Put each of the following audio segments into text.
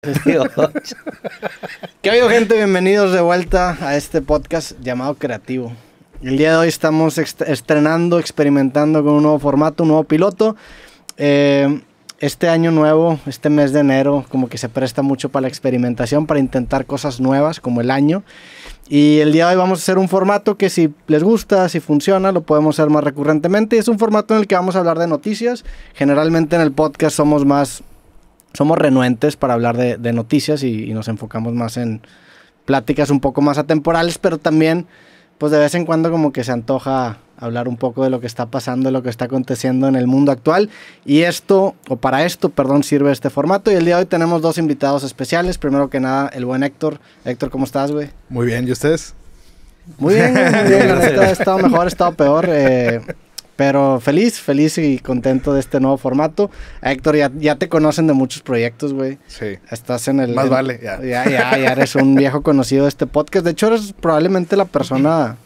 ¿Qué ha habido gente? Bienvenidos de vuelta a este podcast llamado Creativo. El día de hoy estamos estrenando, experimentando con un nuevo formato, un nuevo piloto. Eh, este año nuevo, este mes de enero, como que se presta mucho para la experimentación, para intentar cosas nuevas, como el año. Y el día de hoy vamos a hacer un formato que si les gusta, si funciona, lo podemos hacer más recurrentemente. Es un formato en el que vamos a hablar de noticias. Generalmente en el podcast somos más somos renuentes para hablar de, noticias y, nos enfocamos más en pláticas un poco más atemporales, pero también, pues de vez en cuando como que se antoja hablar un poco de lo que está pasando, de lo que está aconteciendo en el mundo actual. Y esto, o para esto, perdón, sirve este formato. Y el día de hoy tenemos dos invitados especiales. Primero que nada, el buen Héctor. Héctor, ¿cómo estás, güey? Muy bien, ¿y ustedes? Muy bien, muy bien. he estado mejor, he estado peor. Eh, pero feliz, feliz y contento de este nuevo formato. Héctor, ya, ya te conocen de muchos proyectos, güey. Sí. Estás en el. Más vale, ya. ya. Ya, eres un viejo conocido de este podcast. De hecho, eres probablemente la persona.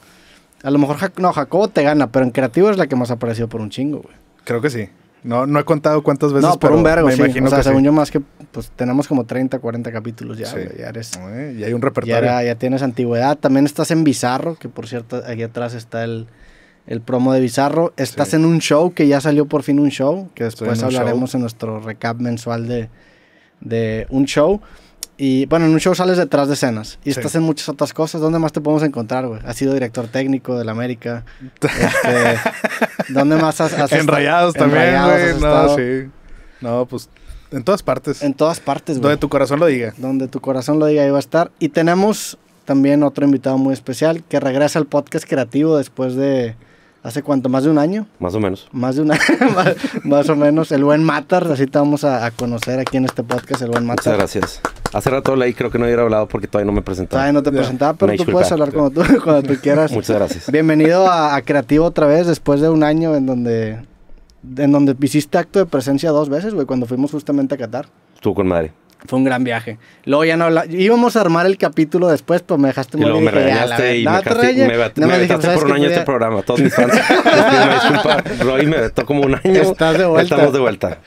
A lo mejor, no, Jacobo te gana, pero en creativo es la que más ha aparecido por un chingo, güey. Creo que sí. No, no he contado cuántas veces. No, por un vergo, me sí. o sea, según yo más que, pues tenemos como 30, 40 capítulos ya, güey, ya eres. y hay un repertorio. Ya, ya, tienes antigüedad. También estás en Bizarro, que por cierto, aquí atrás está el, el promo de Bizarro. Estás en un show que ya salió por fin un show, que después hablaremos en nuestro recap mensual de, un show. Y bueno, en un show sales detrás de escenas y estás en muchas otras cosas. ¿Dónde más te podemos encontrar, güey? Has sido director técnico de la América. Este, ¿Dónde más has, has Enrayados también, güey. No, pues en todas partes. En todas partes, güey. Donde tu corazón lo diga. Donde tu corazón lo diga, ahí va a estar. Y tenemos también otro invitado muy especial que regresa al podcast creativo después de ¿Hace cuánto? ¿Más de un año? Más o menos. Más de un año, más, o menos. El buen Matar, así te vamos a, conocer aquí en este podcast, el buen Matar. Muchas gracias. Hace rato leí, creo que no hubiera hablado porque todavía no me presentaba. Todavía no te presentaba, pero tú puedes hablar cuando tú, quieras. Muchas gracias. Bienvenido a, Creativo otra vez, después de un año en donde, en donde hiciste acto de presencia dos veces, güey, cuando fuimos justamente a Qatar. Estuvo con madre. Fue un gran viaje. Luego ya no habla... Íbamos a armar el capítulo después, pero pues me dejaste muy bien. me regañaste y me, dejaste por un año este programa. Todos mis fans. disculpa, Roy me vetó como un año. Estás de vuelta. Estamos de vuelta.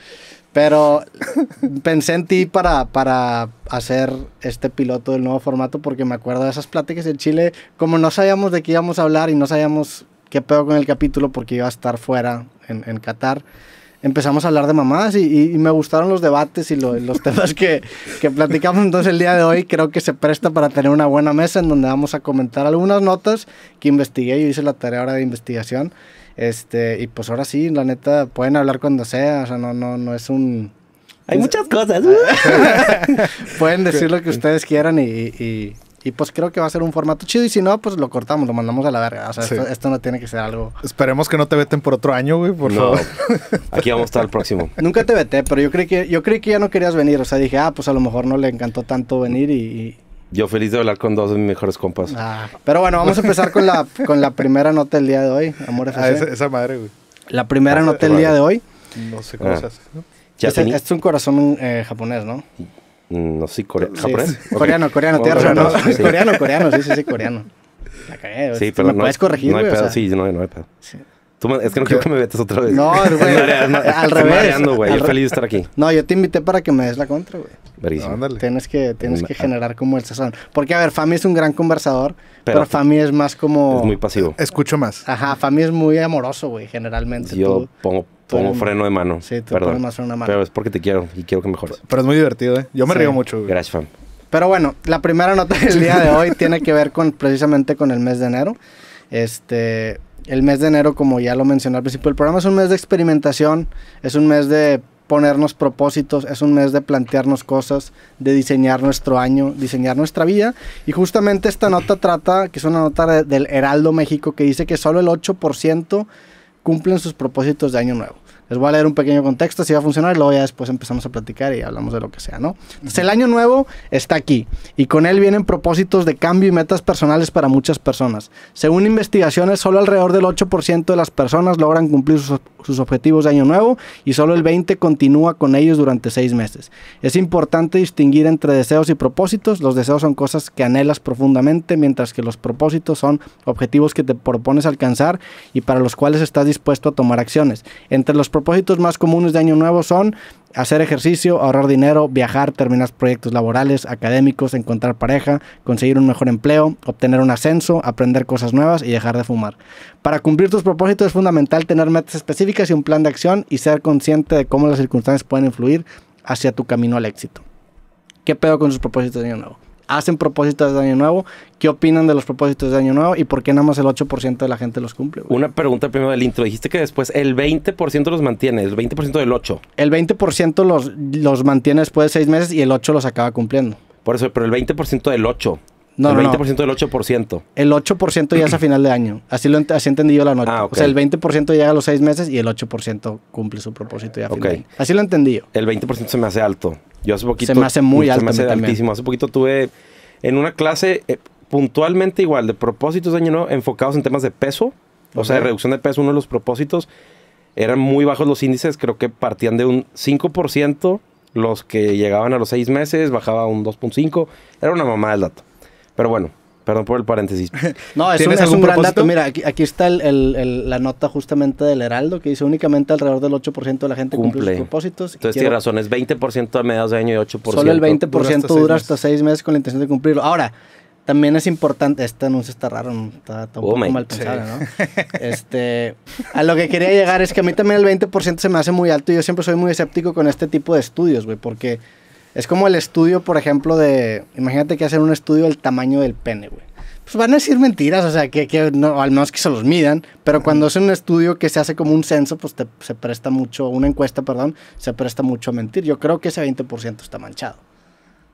Pero pensé en ti para, para hacer este piloto del nuevo formato porque me acuerdo de esas pláticas en Chile, como no sabíamos de qué íbamos a hablar y no sabíamos qué pedo con el capítulo porque iba a estar fuera en, en Qatar empezamos a hablar de mamás y, me gustaron los debates y los temas que, que, platicamos. Entonces el día de hoy creo que se presta para tener una buena mesa en donde vamos a comentar algunas notas que investigué. y hice la tarea ahora de investigación. Este, y pues ahora sí, la neta, pueden hablar cuando sea. O sea, no, no, no es un... Hay muchas cosas. pueden decir lo que ustedes quieran y y pues creo que va a ser un formato chido. Y si no, pues lo cortamos, lo mandamos a la verga. O sea, esto, no tiene que ser algo. Esperemos que no te veten por otro año, güey, por no. Aquí vamos a estar el próximo. Nunca te veté, pero yo creí, que, yo creí que ya no querías venir. O sea, dije, ah, pues a lo mejor no le encantó tanto venir y. Yo feliz de hablar con dos de mis mejores compas. Ah, pero bueno, vamos a empezar con la, con la primera nota del día de hoy, Amor ah, esa, madre, güey. La primera nota del día de hoy. No sé cómo ah. se hace, ¿no? Este es, un corazón eh, japonés, ¿no? Mm, no sé, sí, Coreano, coreano, Coreano, coreano, sí, sí, sí, coreano. La cagué, Sí, pero ¿Me no, puedes corregir, no hay pedo, sí, no, no hay pedo. Tú es que no quiero que me vetes otra vez. No, güey. al revés. Mareando, güey. Yo feliz de estar aquí. No, yo te invité para que me des la contra, güey. Verísimo. tienes que, tienes que mm, ah. generar como el sazón. Porque, a ver, Fami es un gran conversador, pero, Fami es más como. Es muy pasivo. Escucho más. Ajá, Fami es muy amoroso, güey, generalmente. Yo pongo pongo freno de mano. Sí, tú Perdón. más freno de mano. Pero es porque te quiero y quiero que mejores. Pero es muy divertido, ¿eh? Yo me río mucho, Gracias, fam. Pero bueno, la primera nota del día de hoy tiene que ver con precisamente con el mes de enero. Este, el mes de enero, como ya lo mencioné al principio el programa, es un mes de experimentación, es un mes de ponernos propósitos, es un mes de plantearnos cosas, de diseñar nuestro año, diseñar nuestra vida. Y justamente esta nota trata, que es una nota del Heraldo México, que dice que solo el 8% cumplen sus propósitos de año nuevo. Les voy a leer un pequeño contexto, si va a funcionar, y luego ya después empezamos a platicar y hablamos de lo que sea, ¿no? el año nuevo está aquí y con él vienen propósitos de cambio y metas personales para muchas personas. Según investigaciones, solo alrededor del 8% de las personas logran cumplir sus, objetivos de año nuevo y solo el 20% continúa con ellos durante seis meses. Es importante distinguir entre deseos y propósitos. Los deseos son cosas que anhelas profundamente, mientras que los propósitos son objetivos que te propones alcanzar y para los cuales estás dispuesto a tomar acciones. Entre los propósitos más comunes de Año Nuevo son hacer ejercicio, ahorrar dinero, viajar, terminar proyectos laborales, académicos, encontrar pareja, conseguir un mejor empleo, obtener un ascenso, aprender cosas nuevas y dejar de fumar. Para cumplir tus propósitos es fundamental tener metas específicas y un plan de acción y ser consciente de cómo las circunstancias pueden influir hacia tu camino al éxito. ¿Qué pedo con sus propósitos de año nuevo? hacen propósitos de año nuevo, qué opinan de los propósitos de año nuevo y por qué nada más el 8% de la gente los cumple. Una pregunta primero del intro, dijiste que después el 20% los mantiene, el 20% del 8. El 20% los, los mantiene después de 6 meses y el 8 los acaba cumpliendo. Por eso, pero el 20% del 8 el 20% del 8%. El 8% ya es a final de año. Así lo así entendí yo la noche ah, O sea, el 20% llega a los seis meses y el 8% cumple su propósito ya a Así lo entendí yo. El 20% se me hace alto. Yo hace poquito. Se me hace muy alto. Se me hace altísimo. Hace poquito tuve en una clase eh, puntualmente igual de propósitos de año nuevo enfocados en temas de peso. O sea, de reducción de peso, uno de los propósitos. Eran muy bajos los índices. Creo que partían de un 5% los que llegaban a los seis meses, bajaba un 2.5. Era una mamada el dato. Pero bueno, Perdón por el paréntesis. no, es un, es gran dato. Mira, aquí, aquí está la nota justamente del Heraldo que dice únicamente alrededor del 8% de la gente cumple, sus propósitos. Entonces tiene razón, es 20% a mediados de año y 8%. Solo el 20% dura hasta, 6 meses. con la intención de cumplirlo. Ahora, también es importante, este anuncio está raro, está, un oh poco mal pensado, ¿no? Este, a lo que quería llegar es que a mí también el 20% se me hace muy alto y yo siempre soy muy escéptico con este tipo de estudios, güey, porque es como el estudio, por ejemplo, de. Imagínate que hacen un estudio del tamaño del pene, güey. Pues van a decir mentiras, o sea, que, que no, al menos que se los midan, pero cuando es un estudio que se hace como un censo, pues te, se presta mucho, una encuesta, perdón, se presta mucho a mentir. Yo creo que ese 20% está manchado.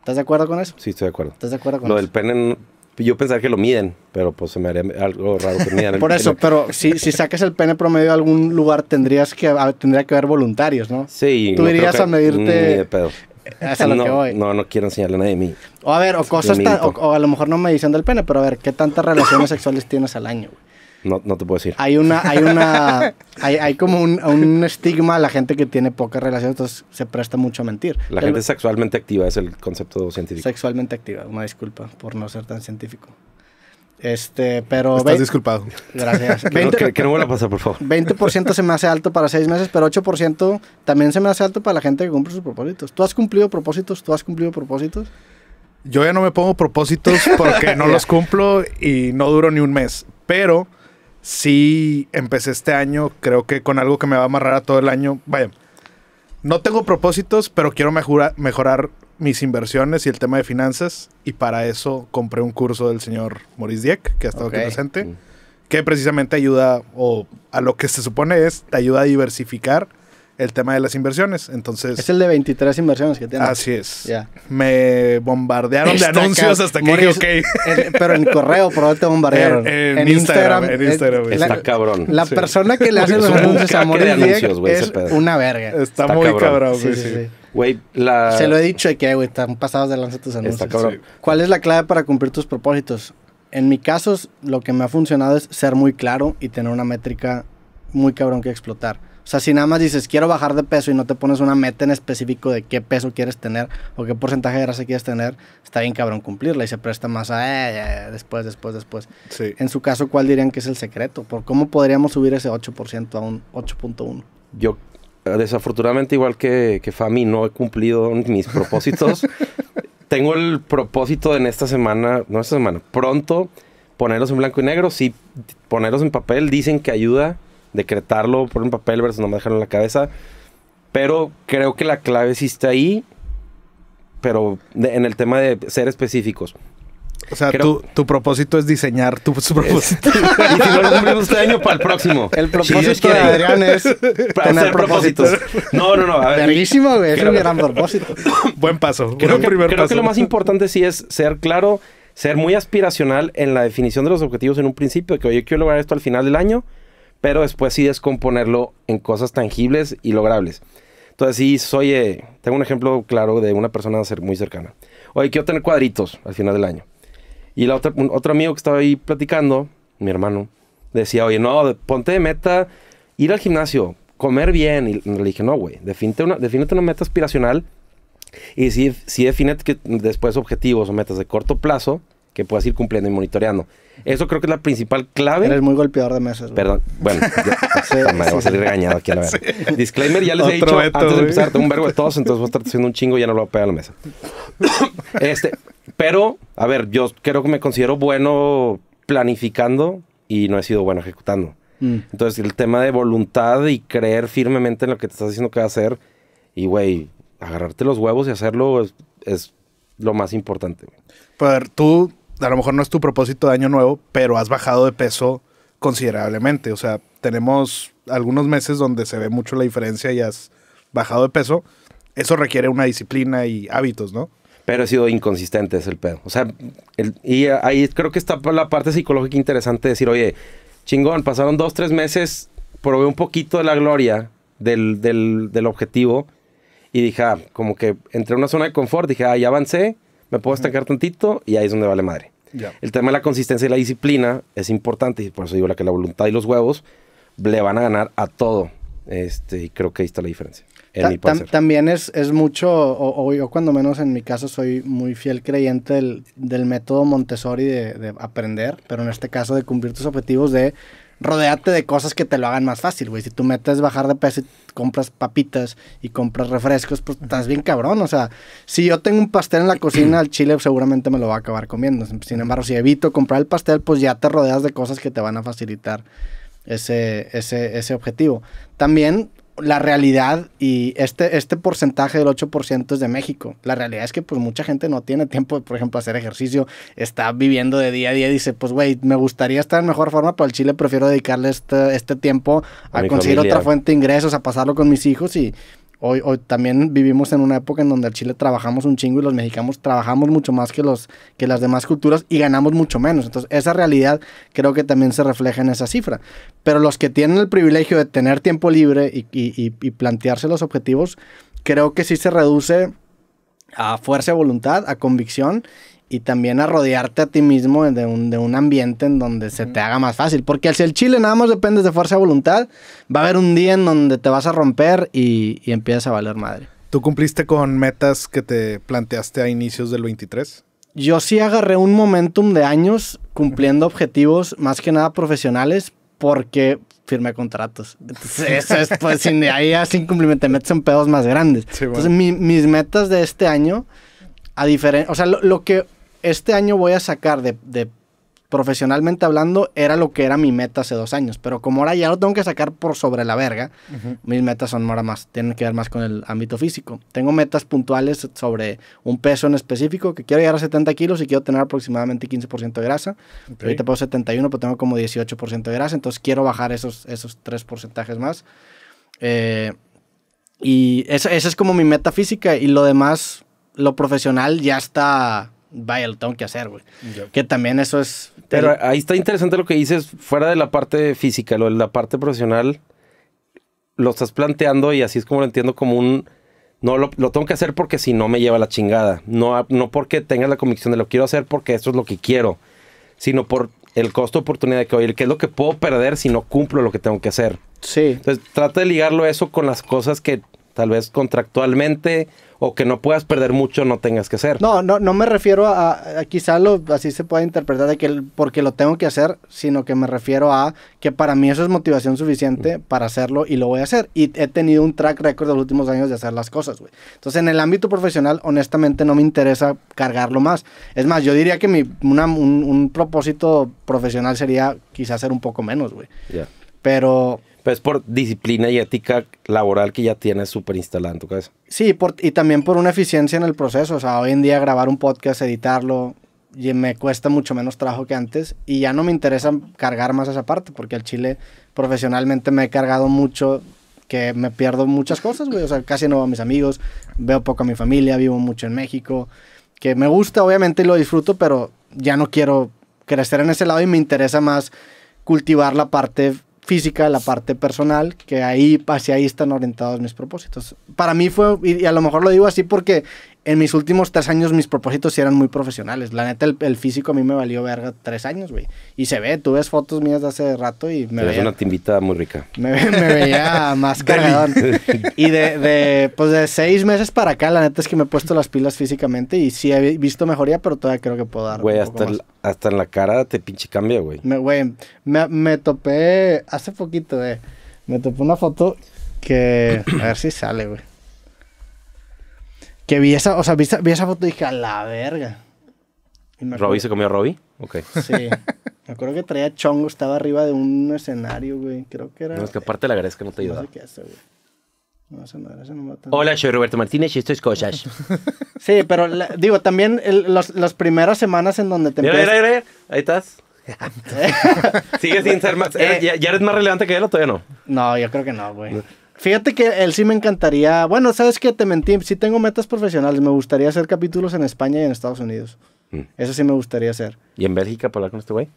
¿Estás de acuerdo con eso? Sí, estoy de acuerdo. ¿Estás de acuerdo con lo eso? Lo del pene, yo pensaba que lo miden, pero pues se me haría algo raro que midan. Por eso, pero si, si sacas el pene promedio de algún lugar, tendrías que, ah, tendría que haber voluntarios, ¿no? Sí. Tú irías a medirte. no, No, quiero enseñarle nadie de mí. O a ver, o cosas o, a lo mejor no me dicen del pene, pero a ver, ¿qué tantas relaciones sexuales tienes al año, No, no te puedo decir. Hay una, hay una, hay, hay como un, un, estigma a la gente que tiene pocas relaciones, entonces se presta mucho a mentir. La gente sexualmente activa es el concepto científico. Sexualmente activa, una disculpa por no ser tan científico. Este, pero. Estás disculpado. Gracias. 20, que, no vuelva a pasar, por favor. 20% se me hace alto para seis meses, pero 8% también se me hace alto para la gente que cumple sus propósitos. ¿Tú has cumplido propósitos? ¿Tú has cumplido propósitos? Yo ya no me pongo propósitos porque no los cumplo y no duro ni un mes. Pero sí empecé este año, creo que con algo que me va a amarrar a todo el año. Vaya, no tengo propósitos, pero quiero mejorar mis inversiones y el tema de finanzas. Y para eso compré un curso del señor Maurice Dieck, que ha estado aquí presente, que precisamente ayuda, o a lo que se supone es, te ayuda a diversificar el tema de las inversiones. Entonces. Es el de 23 inversiones que tiene. Así es. Me bombardearon de anuncios hasta que dije, ok. pero en correo, probablemente te bombardearon. En, Instagram, En Instagram. Eh, Está cabrón. La persona que le hace los anuncios a Moris anuncios, es una verga. Está, muy cabrón. Güey, la... Se lo he dicho que, güey, están pasados de lanza tus anuncios. Está cabrón. ¿Cuál es la clave para cumplir tus propósitos? En mi caso, lo que me ha funcionado es ser muy claro y tener una métrica muy cabrón que explotar o sea, si nada más dices, quiero bajar de peso y no te pones una meta en específico de qué peso quieres tener o qué porcentaje de grasa quieres tener, está bien cabrón cumplirla y se presta más a eh, después, después, después. Sí. En su caso, ¿cuál dirían que es el secreto? ¿Por cómo podríamos subir ese 8% a un 8.1? Yo, desafortunadamente, igual que, que Fami, no he cumplido mis propósitos. Tengo el propósito en esta semana, no esta semana, pronto, ponerlos en blanco y negro. Sí, ponerlos en papel dicen que ayuda decretarlo, por un papel versus me dejaron en la cabeza. Pero creo que la clave sí está ahí, pero en el tema de ser específicos. O sea, tu, tu, propósito es diseñar tu, propósito. y si lo cumplimos este año, para el próximo. El propósito es de Adrián es para tener propósitos. No, no, no. A ver, güey. Es un gran propósito. Buen paso. Creo, que, lo más importante sí es ser claro, ser muy aspiracional en la definición de los objetivos en un principio, que yo quiero lograr esto al final del año pero después sí descomponerlo en cosas tangibles y logrables. Entonces sí, soy, eh, tengo un ejemplo claro de una persona ser muy cercana. Oye, quiero tener cuadritos al final del año. Y la otro amigo que estaba ahí platicando, mi hermano, decía, oye, no, ponte de meta ir al gimnasio, comer bien. Y le dije, no, güey, defínete una, una meta aspiracional y sí, si define después objetivos o metas de corto plazo que puedas ir cumpliendo y monitoreando. Eso creo que es la principal clave. Eres muy golpeador de mesas. Perdón. Bueno, ya, me voy a salir regañado aquí a la verga. Disclaimer, ya les he dicho antes de empezar, tengo un verbo de todos, entonces vos estar haciendo un chingo y ya no lo voy a pegar a la mesa. este, pero, a ver, yo creo que me considero bueno planificando y no he sido bueno ejecutando. Mm. Entonces, el tema de voluntad y creer firmemente en lo que te estás diciendo que vas a hacer y, güey, agarrarte los huevos y hacerlo es, es lo más importante. Pero tú a lo mejor no es tu propósito de año nuevo, pero has bajado de peso considerablemente. O sea, tenemos algunos meses donde se ve mucho la diferencia y has bajado de peso. Eso requiere una disciplina y hábitos, ¿no? Pero ha sido inconsistente, es el pedo. O sea, y ahí creo que está la parte psicológica interesante de decir, oye, chingón, pasaron dos, tres meses, probé un poquito de la gloria del, objetivo y dije, ah, como que entré en una zona de confort, dije, ah, ya avancé, me puedo estancar tantito y ahí es donde vale madre. El tema de la consistencia y la disciplina es importante y por eso digo la que la voluntad y los huevos le van a ganar a todo. Este, y creo que ahí está la diferencia. también es, es mucho, o, cuando menos en mi caso soy muy fiel creyente del, método Montessori de, aprender, pero en este caso de cumplir tus objetivos de rodeate de cosas que te lo hagan más fácil, güey. Si tú metes bajar de peso y compras papitas y compras refrescos, pues estás bien cabrón. O sea, si yo tengo un pastel en la cocina, al chile seguramente me lo va a acabar comiendo. Sin embargo, si evito comprar el pastel, pues ya te rodeas de cosas que te van a facilitar ese, ese, ese objetivo. También la realidad y este, este porcentaje del 8% es de México. La realidad es que pues mucha gente no tiene tiempo por ejemplo, hacer ejercicio, está viviendo de día a día y dice, pues güey, me gustaría estar en mejor forma, pero al chile prefiero dedicarle este, este tiempo a, conseguir otra fuente de ingresos, a pasarlo con mis hijos y Hoy, también vivimos en una época en donde el Chile trabajamos un chingo y los mexicanos trabajamos mucho más que, los, que las demás culturas y ganamos mucho menos. Entonces, esa realidad creo que también se refleja en esa cifra. Pero los que tienen el privilegio de tener tiempo libre y, y plantearse los objetivos, creo que sí se reduce a fuerza de voluntad, a convicción y también a rodearte a ti mismo de un, de un ambiente en donde se te haga más fácil. Porque si el chile nada más dependes de fuerza de voluntad, va a haber un día en donde te vas a romper y, y empiezas a valer madre. ¿Tú cumpliste con metas que te planteaste a inicios del 23? Yo sí agarré un momentum de años cumpliendo objetivos más que nada profesionales porque firmé contratos. Entonces, eso es, pues, sin ahí así sin cumplimiento, te metes en pedos más grandes. Entonces, mis metas de este año a diferencia, o sea, lo, lo, que este año voy a sacar de, profesionalmente hablando, era lo que era mi meta hace dos años. Pero como ahora ya lo tengo que sacar por sobre la verga, mis metas son ahora más, tienen que ver más con el ámbito físico. Tengo metas puntuales sobre un peso en específico, que quiero llegar a 70 kilos y quiero tener aproximadamente 15% de grasa. Ahorita puedo 71, pero tengo como 18% de grasa, entonces quiero bajar esos, esos tres porcentajes más. Eh, y esa es como mi meta física y lo demás, lo profesional ya está vaya, lo tengo que hacer, güey. Que también eso es... Pero ahí está interesante lo que dices, fuera de la parte física, lo de la parte profesional, lo estás planteando y así es como lo entiendo como un... No, lo, tengo que hacer porque si no me lleva la chingada. No, no porque tengas la convicción de lo quiero hacer porque esto es lo que quiero, sino por el costo de oportunidad que ir. qué es lo que puedo perder si no cumplo lo que tengo que hacer. Sí. Entonces, trata de ligarlo eso con las cosas que Tal vez contractualmente o que no puedas perder mucho, no tengas que hacer. No, no, no me refiero a, quizá así se puede interpretar de que porque lo tengo que hacer, sino que me refiero a que para mí eso es motivación suficiente mm. para hacerlo y lo voy a hacer. Y he tenido un track record de los últimos años de hacer las cosas, güey. Entonces, en el ámbito profesional, honestamente, no me interesa cargarlo más. Es más, yo diría que mi, un, propósito profesional sería quizá hacer un poco menos, güey. Pero pues por disciplina y ética laboral que ya tienes súper instalada en tu cabeza. Sí, por, y también por una eficiencia en el proceso. O sea, hoy en día grabar un podcast, editarlo, y me cuesta mucho menos trabajo que antes. Y ya no me interesa cargar más esa parte, porque al chile profesionalmente me he cargado mucho, que me pierdo muchas cosas, güey. O sea, casi no veo a mis amigos, veo poco a mi familia, vivo mucho en México. Que me gusta, obviamente, y lo disfruto, pero ya no quiero crecer en ese lado y me interesa más cultivar la parte física, la parte personal, que ahí, hacia ahí están orientados mis propósitos. Para mí fue, y a lo mejor lo digo así porque en mis últimos tres años mis propósitos sí eran muy profesionales. La neta, el, físico a mí me valió verga tres años, güey. Y se ve, tú ves fotos mías de hace rato y me veía... una timbita muy rica. Me, veía más cargadón. y de, de, pues de seis meses para acá, la neta es que me he puesto las pilas físicamente y sí he visto mejoría, pero todavía creo que puedo dar Güey, hasta, hasta en la cara te pinche cambia, güey. Me, güey, me, me topé hace poquito, güey. Eh, me topé una foto que... A ver si sale, güey. Que vi esa, o sea, vi foto y dije, a la verga. ¿Robbie se comió a Robbie? Ok. Sí. Me acuerdo que traía chongo, estaba arriba de un escenario, güey. Creo que era. No, es que aparte la agradezco que no te ayuda. No sé qué hace, güey. No, eso no, me. Hola, soy Roberto Martínez y esto es Cosas. sí, pero digo, también el, los, las primeras semanas en donde te mira, Mira, ahí estás. Sigue sin ser más. Eh, eh, ¿Ya, eres más relevante que él o todavía no? No, yo creo que no, güey. Fíjate que él sí me encantaría. Bueno, sabes que te mentí. Sí tengo metas profesionales. Me gustaría hacer capítulos en España y en Estados Unidos. Mm. Eso sí me gustaría hacer. ¿Y en Bélgica para hablar con este güey?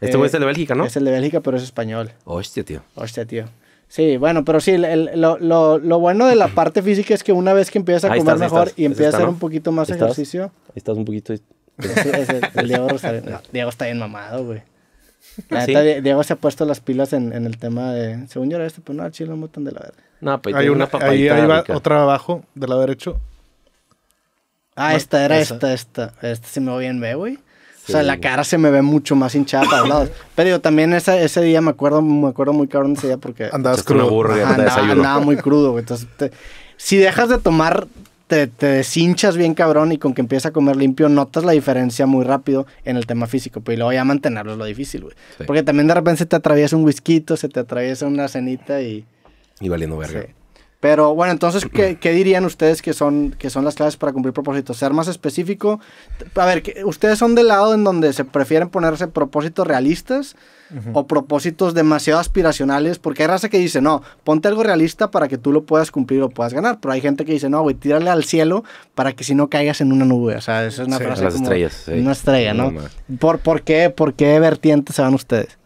Este güey es eh, el de Bélgica, ¿no? Es el de Bélgica, pero es español. Hostia, tío. Hostia, tío. Sí, bueno, pero sí, lo, bueno de la parte física es que una vez que empiezas a comer mejor y empiezas a hacer un poquito más ejercicio. Estás un poquito. el, Diego, está bien, mamado, güey. Diego se ha puesto las pilas en, el tema de. Según yo era este, pero no, al chile un de la verdad. Pues, hay una, una ahí, otra abajo, del lado derecho. Ah, esta era esta, esta. Esta se me ve bien, ve, güey. o sea, la cara se me ve mucho más hinchada para los lados. Pero yo también ese día me acuerdo, me acuerdo muy cabrón ese día porque... Andabas andaba, muy crudo, güey. Entonces, si dejas de tomar, te, te deshinchas bien cabrón y con que empiezas a comer limpio notas la diferencia muy rápido en el tema físico. Pero pues, y luego ya mantenerlo es lo difícil, güey. Porque también de repente se te atraviesa un whisky, se te atraviesa una cenita y... Y valiendo verga. Pero bueno, entonces, ¿qué, dirían ustedes que son, que son las claves para cumplir propósitos? Ser más específico. A ver, ¿ustedes son del lado en donde se prefieren ponerse propósitos realistas o propósitos demasiado aspiracionales? Porque hay raza que dice, no, ponte algo realista para que tú lo puedas cumplir o puedas ganar. Pero hay gente que dice, no, güey, tírale al cielo para que si no caigas en una nube. O sea, es una frase. Las estrellas, Una estrella, ¿no? no por ¿Por, qué, ¿Por qué vertientes se van ustedes?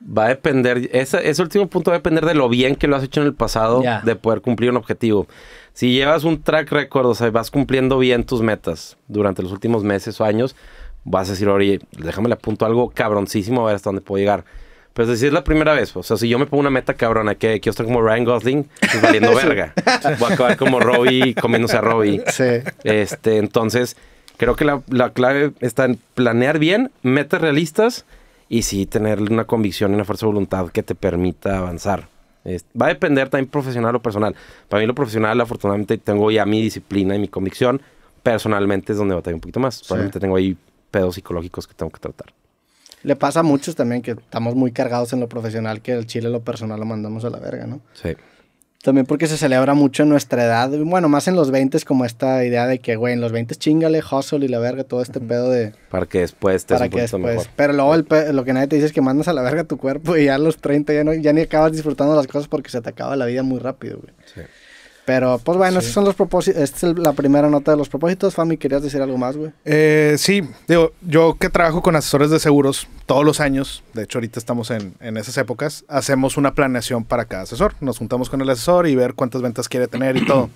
va a depender, ese, ese, último punto va a depender de lo bien que lo has hecho en el pasado de poder cumplir un objetivo. Si llevas un track record, o sea, vas cumpliendo bien tus metas durante los últimos meses o años, vas a decir, oye, déjame le apunto algo cabroncísimo a ver hasta dónde puedo llegar. Pero si es la primera vez, o sea, si yo me pongo una meta cabrona que quiero estar como Ryan Gosling, pues, valiendo verga. Voy a acabar como Robbie, comiéndose a Robbie. Este, entonces, creo que la, la clave está en planear bien, metas realistas, y sí tener una convicción y una fuerza de voluntad que te permita avanzar. va a depender también profesional o personal. Para mí lo profesional, afortunadamente, tengo ya mi disciplina y mi convicción. Personalmente es donde batalla un poquito más. Solamente tengo ahí pedos psicológicos que tengo que tratar. Le pasa a muchos también que estamos muy cargados en lo profesional, que el chile lo personal lo mandamos a la verga, ¿no? Sí. También porque se celebra mucho en nuestra edad, bueno, más en los 20 como esta idea de que, güey, en los 20 chingale, hustle y la verga, todo este pedo de... Para que después te para que después. Pero luego lo que nadie te dice es que mandas a la verga tu cuerpo y ya a los 30 ya, no, ya ni acabas disfrutando las cosas porque se te acaba la vida muy rápido, güey. Sí. Pero pues bueno, esos son los propósitos. Esta es la primera nota de los propósitos. Fami, ¿querías decir algo más, güey? Eh, sí, digo, yo que trabajo con asesores de seguros todos los años, de hecho ahorita estamos en, en, esas épocas, hacemos una planeación para cada asesor. Nos juntamos con el asesor y ver cuántas ventas quiere tener y todo.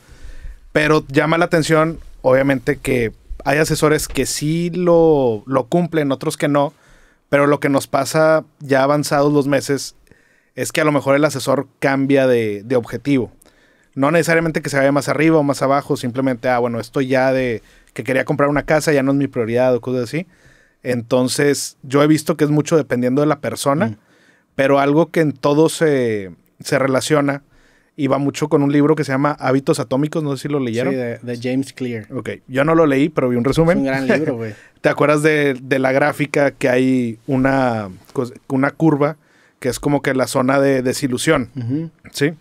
Pero llama la atención, obviamente, que hay asesores que sí lo, cumplen, otros que no. Pero lo que nos pasa ya avanzados los meses es que a lo mejor el asesor cambia de, de objetivo. No necesariamente que se vaya más arriba o más abajo, simplemente, ah, bueno, estoy ya de que quería comprar una casa ya no es mi prioridad o cosas así. Entonces, yo he visto que es mucho dependiendo de la persona, pero algo que en todo se, relaciona y va mucho con un libro que se llama Hábitos Atómicos, no sé si lo leyeron. Sí, de, James Clear. Ok, yo no lo leí, pero vi un resumen. Es un gran libro, güey. ¿Te acuerdas de, la gráfica que hay una, una curva que es como que la zona de desilusión? Sí.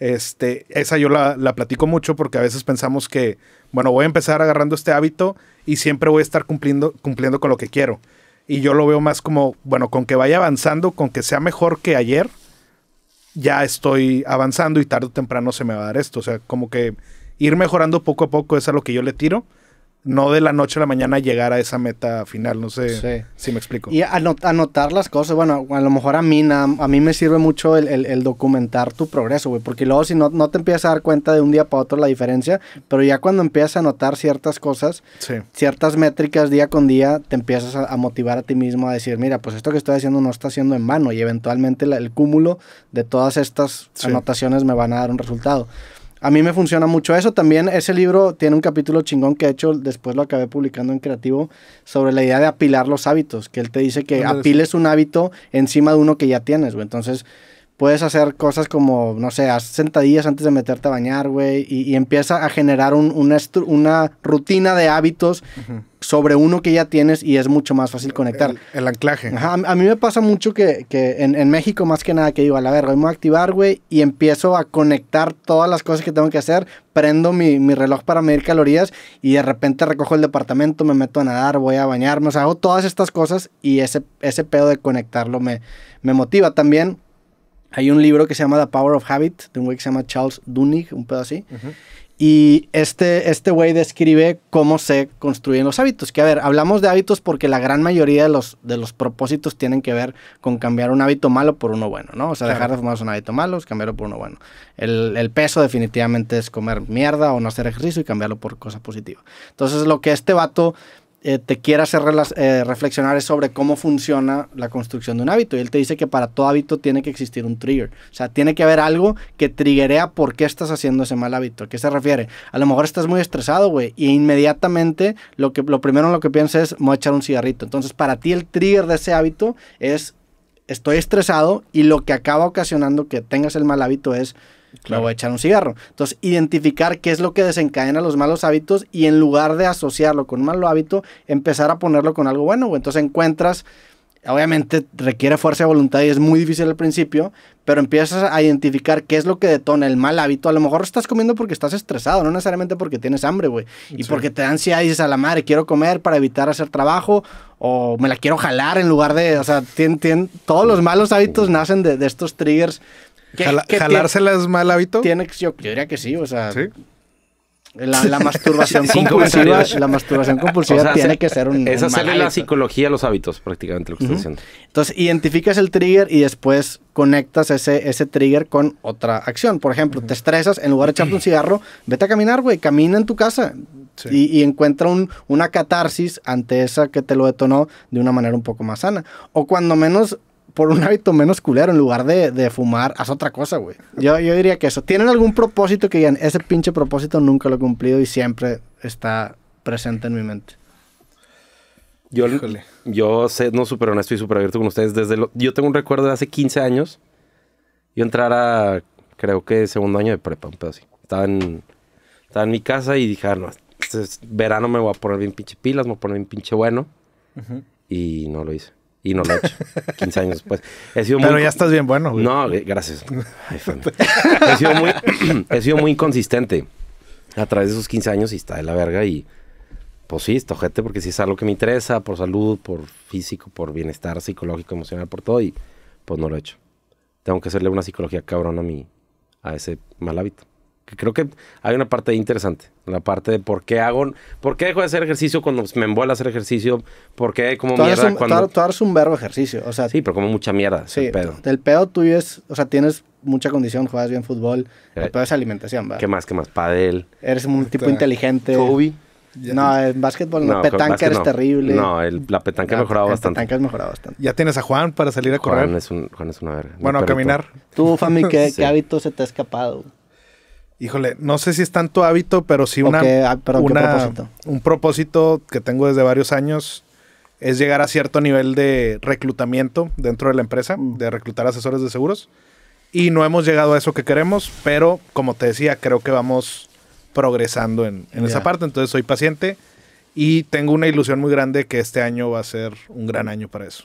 Este, esa yo la, platico mucho porque a veces pensamos que, bueno, voy a empezar agarrando este hábito y siempre voy a estar cumpliendo, cumpliendo con lo que quiero. Y yo lo veo más como, bueno, con que vaya avanzando, con que sea mejor que ayer, ya estoy avanzando y tarde o temprano se me va a dar esto. O sea, como que ir mejorando poco a poco es a lo que yo le tiro no de la noche a la mañana llegar a esa meta final, no sé si me explico. Y a anotar las cosas, bueno, a lo mejor a mí, mí me sirve mucho el, documentar tu progreso, güey, porque luego si no, no te empiezas a dar cuenta de un día para otro la diferencia, pero ya cuando empiezas a anotar ciertas cosas, ciertas métricas día con día, te empiezas a, motivar a ti mismo a decir, mira, pues esto que estoy haciendo no está haciendo en vano y eventualmente el cúmulo de todas estas anotaciones me van a dar un resultado. A mí me funciona mucho eso. También ese libro tiene un capítulo chingón que he hecho después lo acabé publicando en Creativo sobre la idea de apilar los hábitos, que él te dice que apiles un hábito encima de uno que ya tienes, güey. Entonces puedes hacer cosas como, no sé, haz sentadillas antes de meterte a bañar, güey, y, empieza a generar una, rutina de hábitos sobre uno que ya tienes y es mucho más fácil conectar. El, anclaje. a, mí me pasa mucho que, en, México, más que nada, que digo, a la verga, voy a activar, güey, y empiezo a conectar todas las cosas que tengo que hacer. Prendo mi, reloj para medir calorías y de repente recojo el departamento, me meto a nadar, voy a bañarme, o sea, hago todas estas cosas y ese, ese pedo de conectarlo me, me motiva. También hay un libro que se llama The Power of Habit, de un güey que se llama Charles Dunig, un pedo así. Y este, este güey describe cómo se construyen los hábitos. Que a ver, hablamos de hábitos porque la gran mayoría de los, de los propósitos tienen que ver con cambiar un hábito malo por uno bueno, ¿no? O sea, dejar de fumar un hábito malo, es cambiarlo por uno bueno. El, el, peso definitivamente es comer mierda o no hacer ejercicio y cambiarlo por cosa positiva. Entonces, lo que este vato eh, te quiere hacer eh, reflexionar sobre cómo funciona la construcción de un hábito. Y él te dice que para todo hábito tiene que existir un trigger. O sea, tiene que haber algo que triggerea por qué estás haciendo ese mal hábito. ¿A qué se refiere? A lo mejor estás muy estresado, güey, y inmediatamente lo, que, lo primero en lo que piensas es, me echar un cigarrito. Entonces, para ti el trigger de ese hábito es, estoy estresado y lo que acaba ocasionando que tengas el mal hábito es, claro. a echar un cigarro. Entonces, identificar qué es lo que desencadena los malos hábitos y en lugar de asociarlo con un malo hábito, empezar a ponerlo con algo bueno. Entonces encuentras, obviamente requiere fuerza de voluntad y es muy difícil al principio, pero empiezas a identificar qué es lo que detona el mal hábito. A lo mejor estás comiendo porque estás estresado, no necesariamente porque tienes hambre, güey. Y porque te dan ansiedad y dices a la madre, quiero comer para evitar hacer trabajo o me la quiero jalar en lugar de, o sea, todos los malos hábitos nacen de estos triggers es mal hábito? Tiene, yo, diría que sí, o sea. ¿Sí? La, masturbación compulsiva, la masturbación compulsiva tiene que ser un. Esa sale la psicología los hábitos, prácticamente lo que estoy diciendo. Entonces, identificas el trigger y después conectas ese, ese trigger con otra acción. Por ejemplo, te estresas, en lugar de echarte un cigarro, vete a caminar, güey, camina en tu casa. Y, encuentra una catarsis ante esa que te lo detonó de una manera un poco más sana. O cuando menos por un hábito menos culero, en lugar de, fumar, haz otra cosa, güey. Yo, yo diría que eso. ¿Tienen algún propósito que digan, ese pinche propósito nunca lo he cumplido y siempre está presente en mi mente? Yo, yo sé, no, súper honesto y súper abierto con ustedes. Desde lo, yo tengo un recuerdo de hace 15 años. Yo entrar a, creo que segundo año de prepa, un pedo así. Estaba en, estaba en mi casa y dije, ah, no, este verano me voy a poner bien pinche pilas, me voy a poner bien pinche bueno. Y no lo hice y no lo he hecho. 15 años después. He Pero ya estás bien bueno. Güey. No, gracias. he, sido muy, sido muy inconsistente a través de esos 15 años y está de la verga y pues sí, esto gente porque si es algo que me interesa por salud, por físico, por bienestar psicológico, emocional, por todo y pues no lo he hecho. Tengo que hacerle una psicología cabrón a mi, a ese mal hábito creo que hay una parte interesante, la parte de por qué hago, por qué dejo de hacer ejercicio cuando me envuelvo a hacer ejercicio, por qué como mierda Tú, eres un verbo ejercicio, o sea... Sí, pero como mucha mierda, sí, el pedo. pedo tuyo es, o sea, tienes mucha condición, juegas bien fútbol, el eh, pedo es alimentación, ¿verdad? ¿Qué más, qué más? Padel. Eres un tipo este, inteligente. No, en básquetbol no, petanca eres terrible. No, el, la petanca ha mejorado bastante. La petanca ha mejorado bastante. Ya tienes a Juan para salir a Juan correr. Es un, Juan es una verga. Bueno, a caminar. Tú, Fami, ¿qué, ¿qué hábito se te ha escapado? híjole, no sé si es tanto hábito, pero sí ah, una, propósito? un propósito que tengo desde varios años es llegar a cierto nivel de reclutamiento dentro de la empresa, mm. de reclutar asesores de seguros. Y no hemos llegado a eso que queremos, pero como te decía, creo que vamos progresando en, en esa parte. Entonces soy paciente y tengo una ilusión muy grande que este año va a ser un gran año para eso.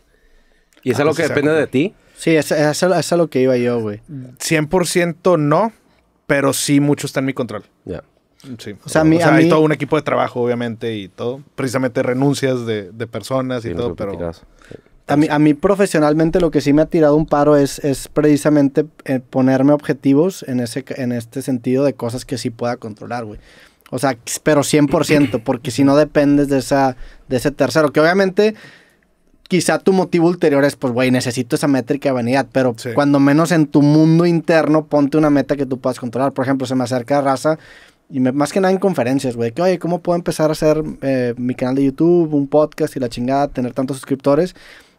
¿Y es algo ah, pues que depende de ti? Sí, es, es, es, lo que iba yo, güey. 100% no, pero sí mucho está en mi control. Ya. Sí. O sea, mí, hay todo un equipo de trabajo, obviamente, y todo. Precisamente renuncias de, personas y todo, pero... A mí, profesionalmente lo que sí me ha tirado un paro es, es precisamente eh, ponerme objetivos en, ese, en este sentido de cosas que sí pueda controlar, güey. O sea, pero 100%, porque si no dependes de, esa, de ese tercero, que obviamente quizá tu motivo ulterior es, pues, güey, necesito esa métrica de vanidad, pero cuando menos en tu mundo interno, ponte una meta que tú puedas controlar. Por ejemplo, se me acerca raza y más que nada en conferencias, güey, que, oye, ¿cómo puedo empezar a hacer eh, mi canal de YouTube, un podcast y la chingada, tener tantos suscriptores?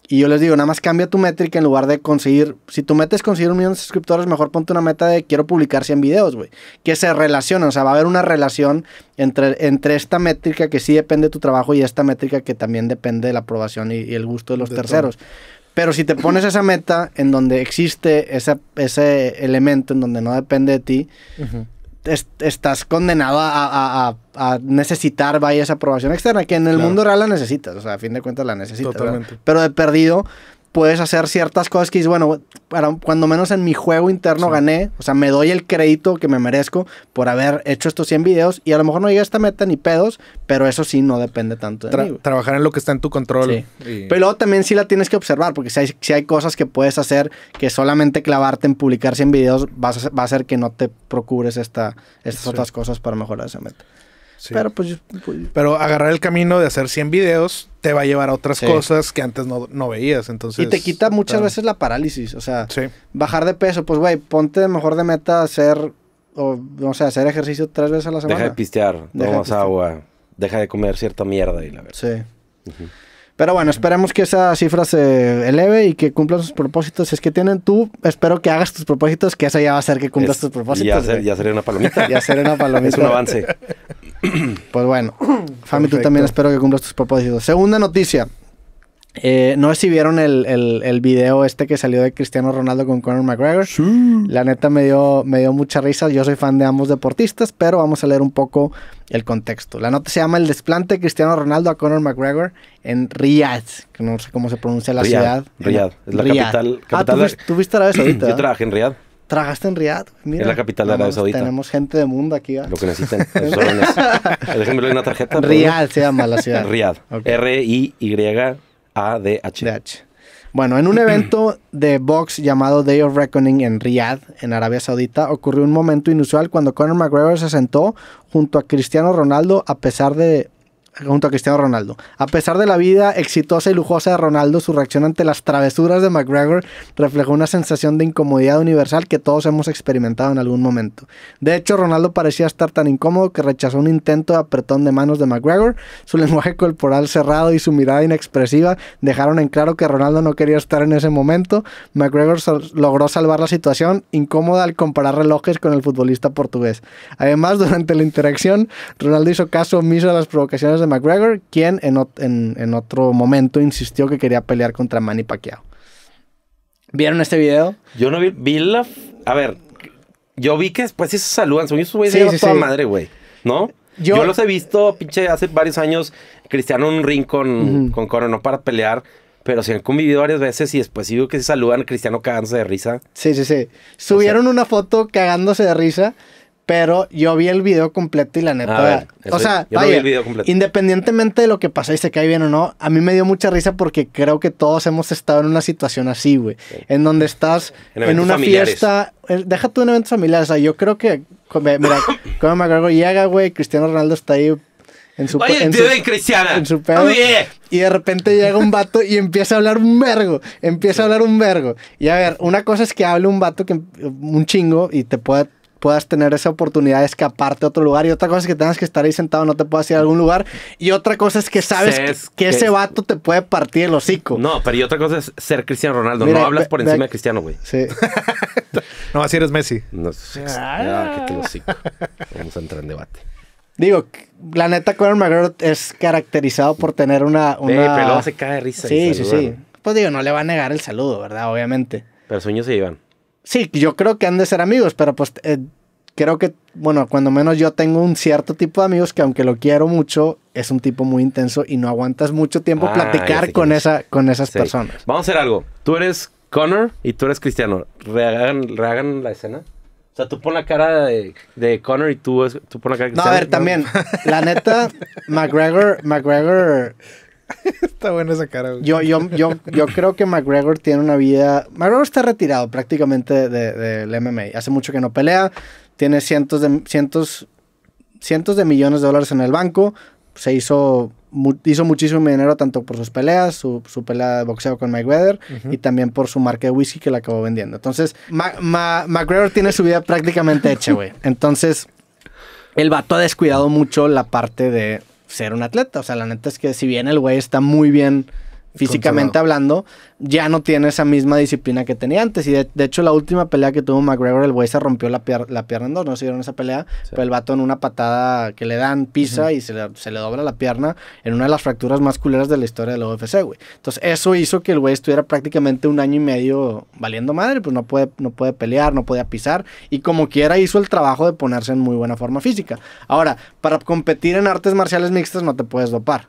Y yo les digo, nada más cambia tu métrica en lugar de conseguir, si tú metes conseguir un millón de suscriptores, mejor ponte una meta de quiero publicar 100 videos, güey. Que se relaciona o sea, va a haber una relación entre, entre esta métrica que sí depende de tu trabajo y esta métrica que también depende de la aprobación y, el gusto de los terceros. Pero si te pones esa meta en donde existe ese elemento, en donde no depende de ti, estás condenado a, necesitar varias esa aprobación externa, que en el mundo real la necesitas, o sea, a fin de cuentas la necesitas. Pero de perdido, puedes hacer ciertas cosas que dices, bueno, para, cuando menos en mi juego interno gané, o sea, me doy el crédito que me merezco por haber hecho estos 100 videos y a lo mejor no llegué a esta meta ni pedos, pero eso sí no depende tanto de Trabajar en lo que está en tu control. Pero también sí la tienes que observar, porque si hay, cosas que puedes hacer que solamente clavarte en publicar 100 videos va a hacer que no te procures estas otras cosas para mejorar esa meta. Pero pues, pues, Pero agarrar el camino de hacer 100 videos te va a llevar a otras cosas que antes no, veías. Entonces, y te quita muchas veces la parálisis. O sea, bajar de peso, pues güey, ponte mejor de meta hacer, o hacer ejercicio tres veces a la semana. Deja de pistear, Deja de agua, deja de comer cierta mierda y la verdad. Sí. Pero bueno, esperemos que esa cifra se eleve y que cumplan sus propósitos. Si es que tienen tú, espero que hagas tus propósitos, que esa ya va a ser que cumplas tus propósitos. Ya, una palomita. ya sería una palomita. es un avance. Pues bueno, Fami, tú también espero que cumplas tus propósitos. Segunda noticia, eh, no sé si vieron el, el, video este que salió de Cristiano Ronaldo con Conor McGregor. La neta me dio, me dio mucha risa. Yo soy fan de ambos deportistas, pero vamos a leer un poco el contexto. La nota se llama El desplante de Cristiano Ronaldo a Conor McGregor en Riyadh, no sé cómo se pronuncia la ciudad. Riyadh, es la capital. capital ah, ¿tú, viste Arabia Saudita. Yo trabajé en Riyadh. ¿Trabajaste en Riyadh? es la capital de Arabia Saudita. Tenemos gente de mundo aquí. Lo que necesitan. Pues, déjenme ejemplo una tarjeta. Riyadh se llama la ciudad. Riyadh. R-I-Y ADH. Bueno, en un evento de box llamado Day of Reckoning en Riyadh, en Arabia Saudita, ocurrió un momento inusual cuando Conor McGregor se sentó junto a Cristiano Ronaldo a pesar de junto a Cristiano Ronaldo. A pesar de la vida exitosa y lujosa de Ronaldo, su reacción ante las travesuras de McGregor reflejó una sensación de incomodidad universal que todos hemos experimentado en algún momento. De hecho, Ronaldo parecía estar tan incómodo que rechazó un intento de apretón de manos de McGregor. Su lenguaje corporal cerrado y su mirada inexpresiva dejaron en claro que Ronaldo no quería estar en ese momento. McGregor logró salvar la situación incómoda al comparar relojes con el futbolista portugués. Además, durante la interacción, Ronaldo hizo caso omiso a las provocaciones de McGregor, quien en, otro momento insistió que quería pelear contra Manny Pacquiao. ¿Vieron este video? Yo no vi, vi la... A ver, yo vi que después sí se saludan. Son esos güeyes sí, sí, madre, güey. ¿No? Yo, los he visto, pinche, hace varios años, Cristiano un ring con, no Corona para pelear. Pero se han convivido varias veces y después veo que se saludan, Cristiano cagándose de risa. Sí, sí, sí. Subieron una foto cagándose de risa pero yo vi el video completo y la neta. o sea, independientemente de lo que pasáis y se cae bien o no, a mí me dio mucha risa porque creo que todos hemos estado en una situación así, güey. En donde estás en, una fiesta. Deja tú en eventos familiares. O sea, yo creo que. Mira, como acuerdo, llega, güey, Cristiano Ronaldo está ahí en su, Oye, en su, de Cristiana. En su y de repente llega un vato y empieza a hablar un vergo. Empieza a hablar un vergo. Y a ver, una cosa es que hable un vato que, un chingo y te pueda puedas tener esa oportunidad de escaparte a otro lugar. Y otra cosa es que tengas que estar ahí sentado, no te puedas ir a algún lugar. Y otra cosa es que sabes que, ese vato te puede partir el hocico. No, pero y otra cosa es ser Cristiano Ronaldo. no hablas por encima de Cristiano, güey. Sí. no, así eres Messi. No, ah. que hocico. Vamos a entrar en debate. Digo, la neta, Conor McGregor es caracterizado por tener una. una... Eh, se cae de risa. Sí, sí, sí. Pues digo, no le va a negar el saludo, ¿verdad? Obviamente. Pero sueños se llevan. Sí, yo creo que han de ser amigos, pero pues eh, creo que, bueno, cuando menos yo tengo un cierto tipo de amigos que aunque lo quiero mucho, es un tipo muy intenso y no aguantas mucho tiempo ah, platicar con, esa, con esas personas. Vamos a hacer algo. Tú eres Connor y tú eres Cristiano. Rehagan, rehagan la escena. O sea, tú pon la cara de, de Connor y tú, tú pon la cara de Cristiano. No, a ver, también. La neta, McGregor, McGregor... Está buena esa cara. Yo, yo, yo, yo creo que McGregor tiene una vida. McGregor está retirado prácticamente del de, MMA. Hace mucho que no pelea tiene cientos de, cientos, cientos de millones de dólares en el banco, se hizo, hizo muchísimo dinero tanto por sus peleas, su, pelea de boxeo con Mike Weather... y también por su marca de whisky que la acabó vendiendo. Entonces, McGregor tiene su vida prácticamente hecha, güey. Entonces, el vato ha descuidado mucho la parte de ser un atleta. O sea, la neta es que si bien el güey está muy bien físicamente hablando, ya no tiene esa misma disciplina que tenía antes. Y de, hecho, la última pelea que tuvo McGregor, el güey se rompió la, la pierna en dos, no se dieron esa pelea, pero el vato en una patada que le dan pisa y se le, dobla la pierna en una de las fracturas más culeras de la historia de la UFC, güey. Entonces, eso hizo que el güey estuviera prácticamente un año y medio valiendo madre, pues no puede, no puede pelear, no podía pisar, y como quiera hizo el trabajo de ponerse en muy buena forma física. Ahora, para competir en artes marciales mixtas no te puedes dopar.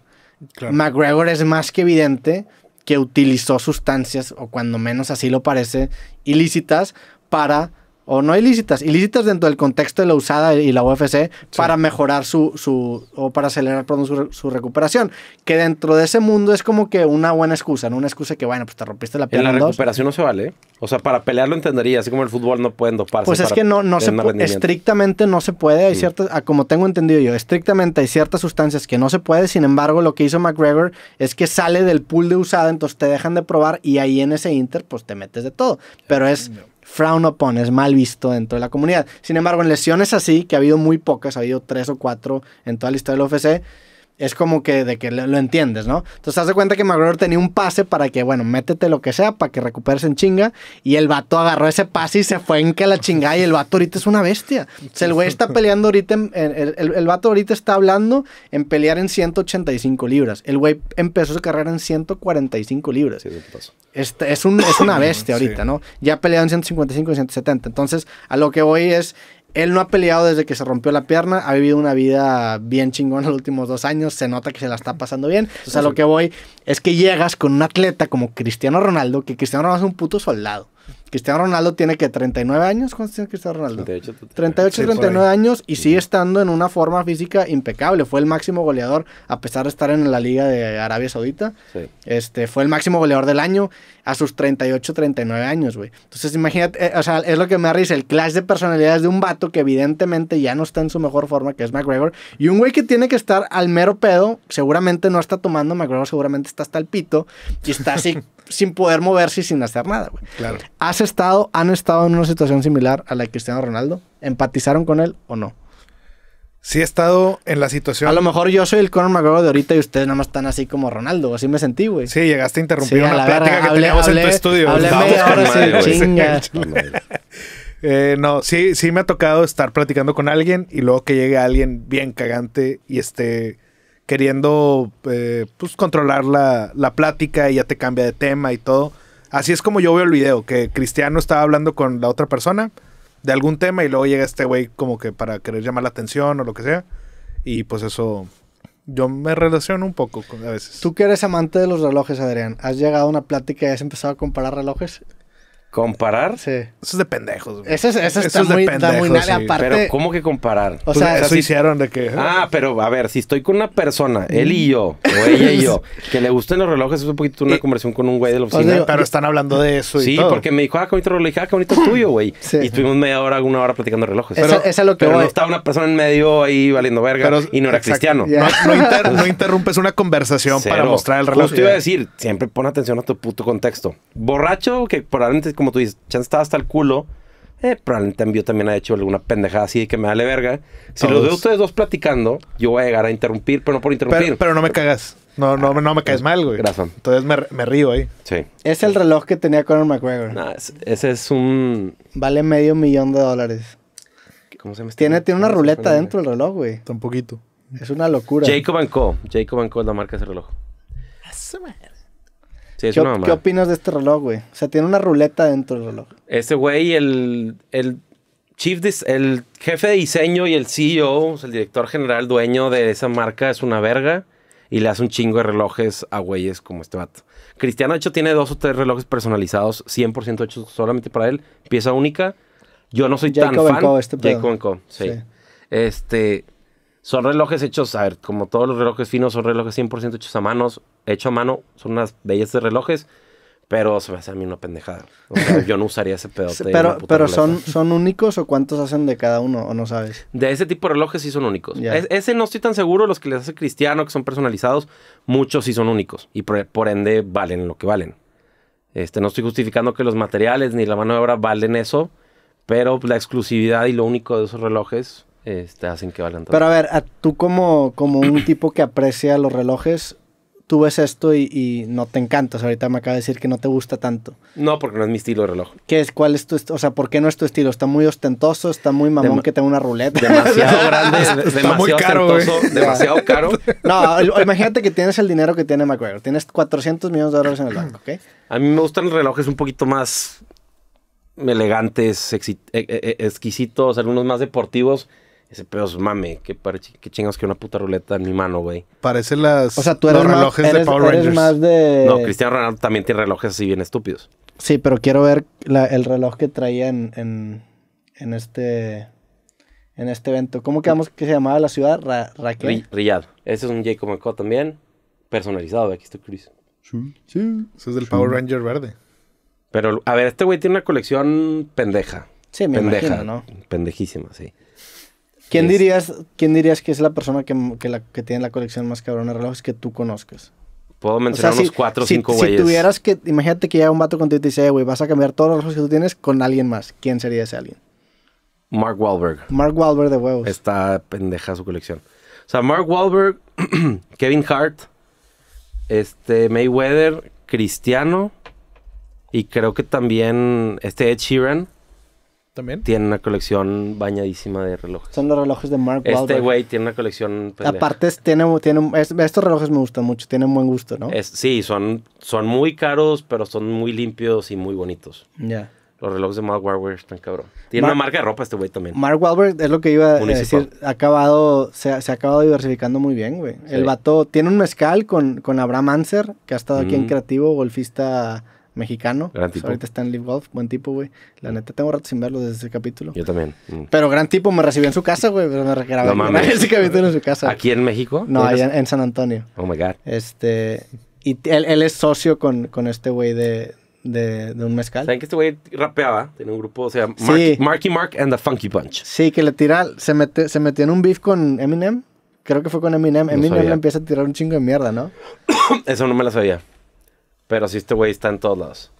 McGregor es más que evidente que utilizó sustancias, o cuando menos así lo parece, ilícitas para o no ilícitas, ilícitas dentro del contexto de la usada y la UFC para mejorar su, su, o para acelerar su, recuperación. Que dentro de ese mundo es como que una buena excusa, ¿no? Una excusa que, bueno, pues te rompiste la pierna. En la recuperación no se vale. ¿eh? O sea, para pelear lo entendería, así como el fútbol no pueden doparse. Pues es que no, no se estrictamente no se puede. Hay mm. ah, como tengo entendido yo, estrictamente hay ciertas sustancias que no se puede. Sin embargo, lo que hizo McGregor es que sale del pool de usada, entonces te dejan de probar y ahí en ese inter, pues te metes de todo. Pero es frown upon, es mal visto dentro de la comunidad. Sin embargo, en lesiones así, que ha habido muy pocas, ha habido tres o cuatro en toda la historia del UFC, es como que de que lo entiendes, ¿no? Entonces, te das cuenta que McGregor tenía un pase para que, bueno, métete lo que sea para que recuperes en chinga. Y el vato agarró ese pase y se fue en que la chinga, Y el vato ahorita es una bestia. O sea, el güey está peleando ahorita. el, el, vato ahorita está hablando en pelear en 185 libras. El güey empezó su carrera en 145 libras. Sí, eso pasó. Es, un, es una bestia ahorita, ¿no? Ya ha peleado en 155 y 170. Entonces, a lo que voy es, él no ha peleado desde que se rompió la pierna, ha vivido una vida bien chingona los últimos dos años, se nota que se la está pasando bien. O sea, lo que voy es que llegas con un atleta como Cristiano Ronaldo, que Cristiano Ronaldo es un puto soldado. Cristiano Ronaldo tiene que 39 años. ¿Cuántos tiene Cristiano Ronaldo? 38, 39 años y sigue estando en una forma física impecable. Fue el máximo goleador, a pesar de estar en la Liga de Arabia Saudita. Este, fue el máximo goleador del año a sus 38, 39 años, güey. Entonces, imagínate, eh, o sea, es lo que me risa, el clash de personalidades de un vato que evidentemente ya no está en su mejor forma, que es McGregor, y un güey que tiene que estar al mero pedo, seguramente no está tomando, McGregor seguramente está hasta el pito y está así sin poder moverse y sin hacer nada, güey. Claro estado, han estado en una situación similar a la de Cristiano Ronaldo? ¿Empatizaron con él o no? Sí he estado en la situación... A lo mejor yo soy el Conor McGregor de ahorita y ustedes nada más están así como Ronaldo. Así me sentí, güey. Sí, llegaste a interrumpir una plática que teníamos en tu estudio. Eh, no, sí, sí me ha tocado estar platicando con alguien y luego que llegue alguien bien cagante y esté queriendo eh, pues, controlar la, la, plática y ya te cambia de tema y todo. Así es como yo veo el video, que Cristiano estaba hablando con la otra persona de algún tema y luego llega este güey como que para querer llamar la atención o lo que sea. Y pues eso, yo me relaciono un poco a veces. Tú que eres amante de los relojes, Adrián, ¿has llegado a una plática y has empezado a comparar relojes? ¿Comparar? Sí. Eso es de pendejos, güey. Eso, es, eso, está muy, de pendejos, nada. Aparte, pero ¿cómo que comparar? O pues sea, eso hicieron de que... ¿eh? Ah, pero a ver, si estoy con una persona, él y yo, o ella y yo, que le gusten los relojes, es un poquito una conversación con un güey de la oficina. pero están hablando de eso y Sí, porque me dijo, ah, qué bonito reloj. Le ah, qué bonito tuyo, güey. Y estuvimos media hora, una hora platicando relojes. Pero, pero no estaba una persona en medio ahí valiendo verga y no era cristiano. No, interrumpes una conversación para mostrar el reloj. Pues te iba a decir, siempre pon atención a tu puto contexto. Borracho, que probablemente como tú dices, Chance estaba hasta el culo. Eh, probablemente yo también ha hecho alguna pendejada así que me vale verga. Si los veo ustedes dos platicando, yo voy a llegar a interrumpir, pero no por interrumpir. Pero, no me cagas. No, no, no me caes mal, güey. Gracias. Entonces me, río ahí. Sí. Es el reloj que tenía Conor McGregor. No, ah, ese es un. Vale medio millón de dólares. ¿Cómo se llama este Tiene, tiene una ruleta dentro el reloj, güey. Tampoco. Es una locura. Jacob Co. Jacob Co. es la marca de ese reloj. ¿Qué, opinas de este reloj, güey? O sea, tiene una ruleta dentro del reloj. Este güey, el, el el jefe de diseño y el CEO, el director general, dueño de esa marca, es una verga y le hace un chingo de relojes a güeyes como este vato. Cristiano, de hecho, tiene dos o tres relojes personalizados, 100% hechos solamente para él, pieza única. Yo no soy Jacob tan fan. Co, este Jacob Co, sí. Este, son relojes hechos, a ver, como todos los relojes finos, son relojes 100% hechos a manos hecho a mano, son unas bellas de relojes, pero se me hace a mí una pendejada. yo no usaría ese pedote. pero, pero son, son únicos o cuántos hacen de cada uno, o no sabes. De ese tipo de relojes sí son únicos. ese no estoy tan seguro, los que les hace Cristiano, que son personalizados, muchos sí son únicos. Y por, ende valen lo que valen. Este, no estoy justificando que los materiales ni la mano de obra valen eso, pero la exclusividad y lo único de esos relojes este, hacen que valen todo. Pero a ver, a tú como, como un tipo que aprecia los relojes, tú ves esto y, no te encantas. ahorita me acaba de decir que no te gusta tanto. No, porque no es mi estilo de reloj. ¿Qué es? ¿Cuál es tu O sea, ¿por qué no es tu estilo? Está muy ostentoso, está muy mamón que tenga una ruleta. Demasiado grande, demasiado caro, demasiado caro. No, imagínate que tienes el dinero que tiene McGregor. Tienes 400 millones de dólares en el banco, ¿ok? A mí me gustan los relojes un poquito más elegantes, e-, e-, e-, exquisitos, algunos más deportivos ese pedo es mame, qué, qué chingados que una puta ruleta en mi mano, güey. Parecen las o sea, tú eres los relojes de Power Rangers. No, Cristiano Ronaldo también tiene relojes así bien estúpidos. Sí, pero quiero ver el reloj que traía en, este en este evento. ¿Cómo quedamos que se llamaba la ciudad? Raquel. Riyad. Ese es un Jacob también, personalizado, aquí está Chris. Sí, sí. Ese es del Power Ranger verde. Pero, a ver, este güey tiene una colección pendeja. Sí, me pendeja, imagino, ¿no? Pendejísima, sí. ¿Quién, dirías, ¿Quién dirías que es la persona que, tiene la colección más cabrona de relojes que tú conozcas? Puedo mencionar unos cuatro o cinco güeyes. Si tuvieras que, imagínate que llega un vato contigo y te dice, eh, güey, vas a cambiar todos los relojes que tú tienes con alguien más. ¿Quién sería ese alguien? Mark Wahlberg. Mark Wahlberg de huevos. Está pendeja su colección. O sea, Mark Wahlberg, Kevin Hart, este Mayweather, Cristiano y creo que también este Ed Sheeran tiene una colección bañadísima de relojes. Son los relojes de Mark este Wahlberg. Este güey tiene una colección. Aparte, tiene, tiene, estos relojes me gustan mucho, tienen buen gusto, ¿no? Es, sí, son, son muy caros, pero son muy limpios y muy bonitos. Ya. Los relojes de Mark Wahlberg están cabrón. Tiene una marca de ropa este güey también. Mark Wahlberg es lo que iba a decir. Ha acabado, se, ha acabado diversificando muy bien, güey. El vato tiene un mezcal con, con Abraham Anser, que ha estado aquí en mm. Creativo, golfista mexicano. Gran pues, tipo. ahorita está en Live Golf, buen tipo, güey. La mm. neta, tengo rato sin verlo desde ese capítulo. Yo también. Mm. Pero gran tipo, me recibió en su casa, güey. pero Me grabé no ese capítulo en su casa. ¿Aquí en México? No, allá en, San Antonio. Oh my God. Este. Y él, es socio con, con este güey de, de, un mezcal. ¿Saben que este güey rapeaba? Tiene un grupo, o sea, Marky Mark and the Funky Punch. Sí, que le tira, se, metió en un beef con Eminem. Creo que fue con Eminem. Eminem le empieza a tirar un chingo de mierda, ¿no? Eso no me la sabía. Pero sí, este güey está en todos lados.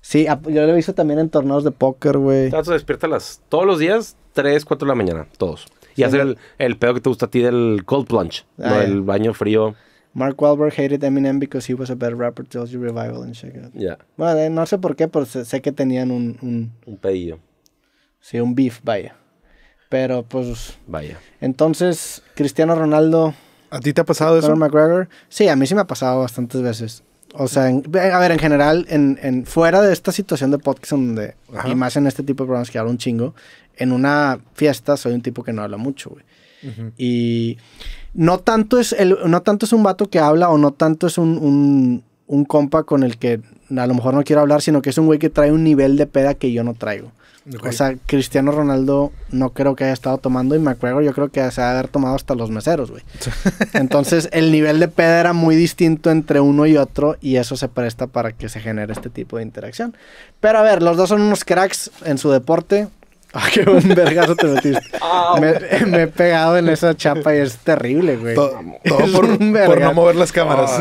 Sí, ah, yo lo he visto también en torneos de póker, güey. Trato de despiértalas todos los días, 3, 4 de la mañana, todos. Y hacer el, el, pedo que te gusta a ti del cold plunge, ah, el baño frío. Mark Wahlberg hated Eminem because he was a better rapper till you revival and shit. Bueno, eh, no sé por qué, pero sé, que tenían un, un... Un pedillo. Sí, un beef, vaya. Pero pues... Vaya. Entonces, Cristiano Ronaldo... ¿A ti te ha pasado eso eso? McGregor. Sí, a mí sí me ha pasado bastantes veces. O sea, a ver, en general, en, fuera de esta situación de podcast donde, y más en este tipo de programas que hablo un chingo, en una fiesta soy un tipo que no habla mucho, güey. Y no tanto, es el, no tanto es un vato que habla o no tanto es un, un compa con el que a lo mejor no quiero hablar, sino que es un güey que trae un nivel de peda que yo no traigo. O sea, Cristiano Ronaldo no creo que haya estado tomando y me acuerdo yo creo que se ha haber tomado hasta los meseros, güey. Entonces, el nivel de peda era muy distinto entre uno y otro y eso se presta para que se genere este tipo de interacción. Pero a ver, los dos son unos cracks en su deporte. Ah, qué un vergazo te metiste. Ah, me, he pegado en esa chapa y es terrible, güey. Todo, por, un por, no mover las cámaras.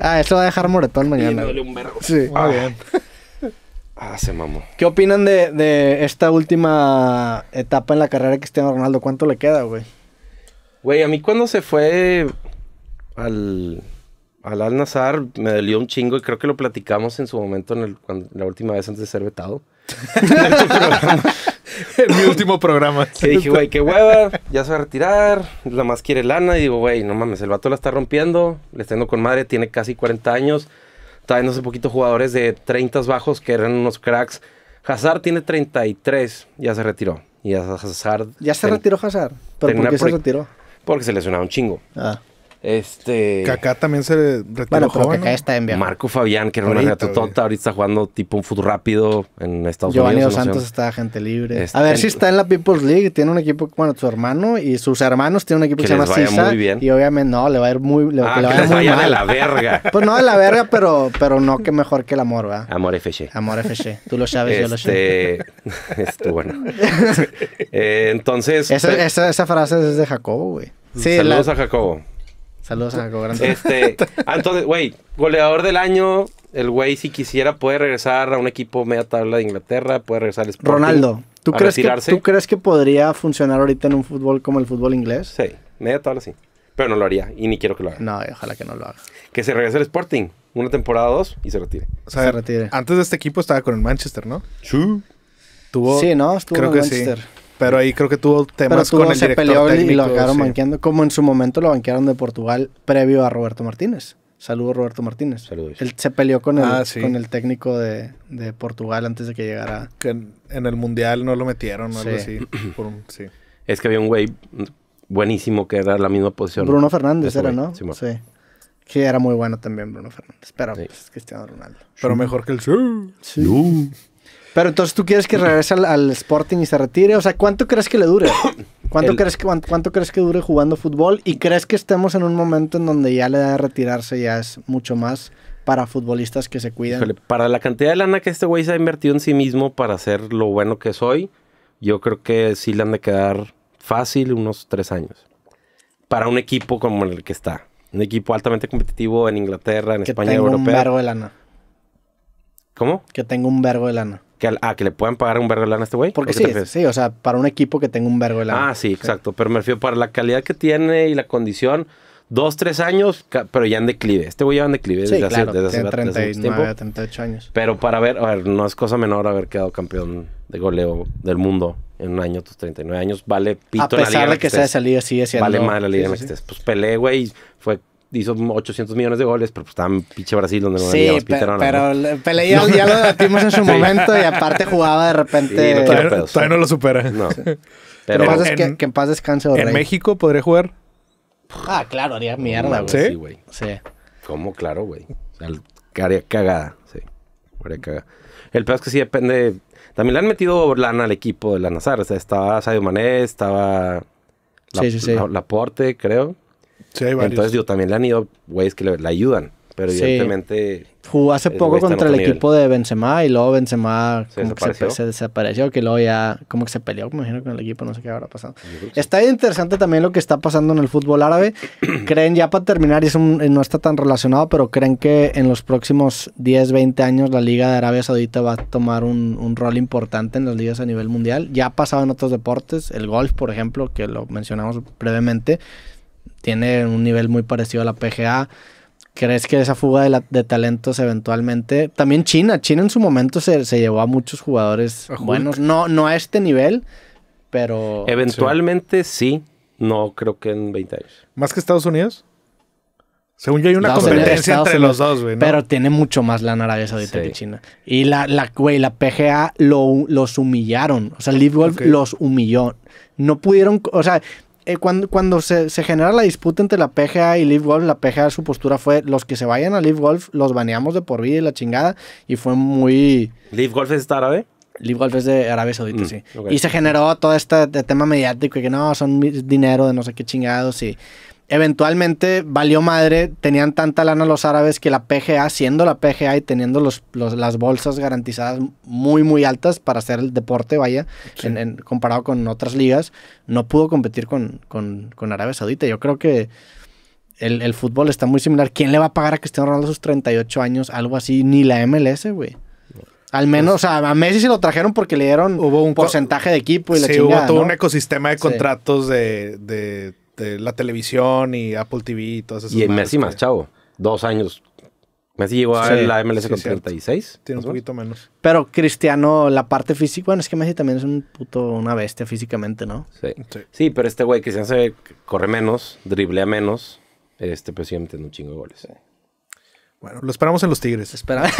ah, eso va a dejar moretón mañana. Sí. ah. bien. Ah, se mamó. ¿Qué opinan de, esta última etapa en la carrera de Cristiano Ronaldo? ¿Cuánto le queda, güey? Güey, a mí cuando se fue al, al Al Nazar me dolió un chingo y creo que lo platicamos en su momento, en la última vez antes de ser vetado. en mi último programa. Que dije, güey, qué hueva, ya se va a retirar, la más quiere lana. Y digo, güey, no mames, el vato la está rompiendo, le está con madre, tiene casi 40 años Traen hace poquito jugadores de 30 bajos que eran unos cracks. Hazard tiene 33, ya se retiró. Y Hazard. Ya se retiró Hazard. ¿Pero por qué se retiró? Porque se lesionaba un chingo. Ah. Este. acá también se retiró. Bueno, pero joven, está en Marco Fabián, que era una tonta. ahorita está jugando tipo un fútbol rápido en Estados Unidos. Giovanni Santos está gente libre. Este, a ver si está en la People's League. Tiene un equipo, bueno, su hermano y sus hermanos tienen un equipo que, que se llama Sisa. Y obviamente no, le va a ir muy, le, ah, que va a ir muy mal. de la verga. pues no de la verga, pero, no que mejor que el amor, ¿verdad? Amor FC. Amor FC. Tú lo sabes, yo lo sé. Este, bueno. Eh, entonces. Esa, frase es de Jacobo, güey. Sí, Saludos a Jacobo. Saludos a Cobrando. Este, ah, entonces, güey, goleador del año. El güey, si quisiera, puede regresar a un equipo media tabla de Inglaterra, puede regresar al Sporting. Ronaldo, ¿tú, crees que, ¿tú crees que podría funcionar ahorita en un fútbol como el fútbol inglés? Sí, media tabla sí. Pero no lo haría y ni quiero que lo haga. No, eh, ojalá que no lo haga. Que se regrese al Sporting, una temporada o dos y se retire. O sea, se retire. Antes de este equipo estaba con el Manchester, ¿no? Sí. Tuvo, sí, ¿no? Estuvo creo Manchester. Pero ahí creo que tuvo temas con el director y lo acabaron banqueando, como en su momento lo banquearon de Portugal previo a Roberto Martínez. Saludos, Roberto Martínez. Saludos. Él se peleó con el, ah, con el técnico de, Portugal antes de que llegara. Que en, el Mundial no lo metieron o algo así. Es que había un güey buenísimo que era la misma posición. Bruno Fernández este era, ¿no? Sí. Sí. Que era muy bueno también Bruno Fernández. Pero pues, Cristiano Ronaldo. Pero mejor que el... Sí. Pero entonces tú quieres que regrese al, Sporting y se retire. O sea, ¿cuánto crees que le dure? ¿Cuánto, crees que, cuánto, crees que dure jugando fútbol? ¿Y crees que estemos en un momento en donde ya le da de retirarse ya es mucho más para futbolistas que se cuidan? para la cantidad de lana que este güey se ha invertido en sí mismo para ser lo bueno que soy, yo creo que sí le han de quedar fácil unos tres años. Para un equipo como el que está. Un equipo altamente competitivo en Inglaterra, en que España, tengo Un verbo de lana. ¿Cómo? Que tengo un verbo de lana. Que, que le puedan pagar un vergo de lana a este güey. Porque sí, sí, o sea, para un equipo que tenga un vergo de lana. Ah, sí, exacto. Pero me refiero para la calidad que tiene y la condición. Dos, tres años, pero ya en declive. Este güey ya en declive desde, hace, desde, hace, 39, 38 años. Pero para ver, a ver, no es cosa menor haber quedado campeón de goleo del mundo en un año, tus 39 años. Vale pito A pesar de que, se sea de así sigue Vale mal la liga sí, Pues peleé, güey, fue hizo 800 millones de goles, pero pues estaba en pinche Brasil donde no sí, había pero, pero Pelé ya, lo debatimos en su momento y aparte jugaba de repente. todavía, no lo supera. No. Pero, en, es que, en paz descanse. ¿En México podría jugar? Ah, claro, haría mierda, güey. ¿Sí? güey. Sí. ¿Cómo? Claro, güey. O sea, haría cagada, sí. Haría cagada. El peor es que sí depende. También le han metido lana al equipo de la Nazar. O sea, estaba Sadio Mané, estaba sí, sí, Laporte, creo. Entonces, yo también le han ido güeyes que le, ayudan. Pero evidentemente. Jugó hace poco contra el equipo de Benzema y luego Benzema se desapareció. Que luego ya como que se peleó, me imagino, con el equipo, no sé qué habrá pasado. Está interesante también lo que está pasando en el fútbol árabe. creen, ya para terminar, y es eh, no está tan relacionado, pero creen que en los próximos 10, 20 años la Liga de Arabia Saudita va a tomar un, rol importante en las ligas a nivel mundial. Ya ha pasado en otros deportes, el golf, por ejemplo, que lo mencionamos brevemente tiene un nivel muy parecido a la PGA. ¿Crees que esa fuga de, talentos eventualmente... También China, China en su momento se, llevó a muchos jugadores buenos, no, no a este nivel, pero... Eventualmente sí. no creo que en 20 años. ¿Más que Estados Unidos? Según yo, hay una competencia entre los dos, güey. Pero tiene mucho más la Arabia Saudita que China. Y la, la, la PGA lo, los humillaron. O sea, Live Golf los humilló. No pudieron. O sea, eh, cuando, se, se, genera la disputa entre la PGA y Live Golf, la PGA su postura fue los que se vayan a Live Golf los baneamos de por vida y la chingada. Y fue muy... ¿Live Golf es de árabe? Live Golf es de Arabia Saudita, mm, sí. Y se generó todo este, este tema mediático que no, son dinero de no sé qué chingados y eventualmente valió madre, tenían tanta lana los árabes que la PGA, siendo la PGA y teniendo las bolsas garantizadas muy, muy altas para hacer el deporte, vaya, comparado con otras ligas, no pudo competir con, con, Arabia Saudita. Yo creo que el, fútbol está muy similar. ¿Quién le va a pagar a Cristiano Ronaldo sus 38 años? Algo así, ni la MLS, güey. Al menos, pues o sea, a Messi se lo trajeron porque le dieron hubo un porcentaje de equipo y la sí, hubo todo un ecosistema de contratos de este, la televisión y Apple TV y todas esas Y Messi más, chavo. Dos años. Messi llegó a la MLS con 36. Tiene un poquito menos. Pero Cristiano, la parte física. Bueno, es que Messi también es un puto, una bestia físicamente, ¿no? Sí. Sí, pero este güey, Cristiano se corre menos, driblea menos. Este, presidente un chingo de goles. Bueno, lo esperamos en los Tigres. Esperamos.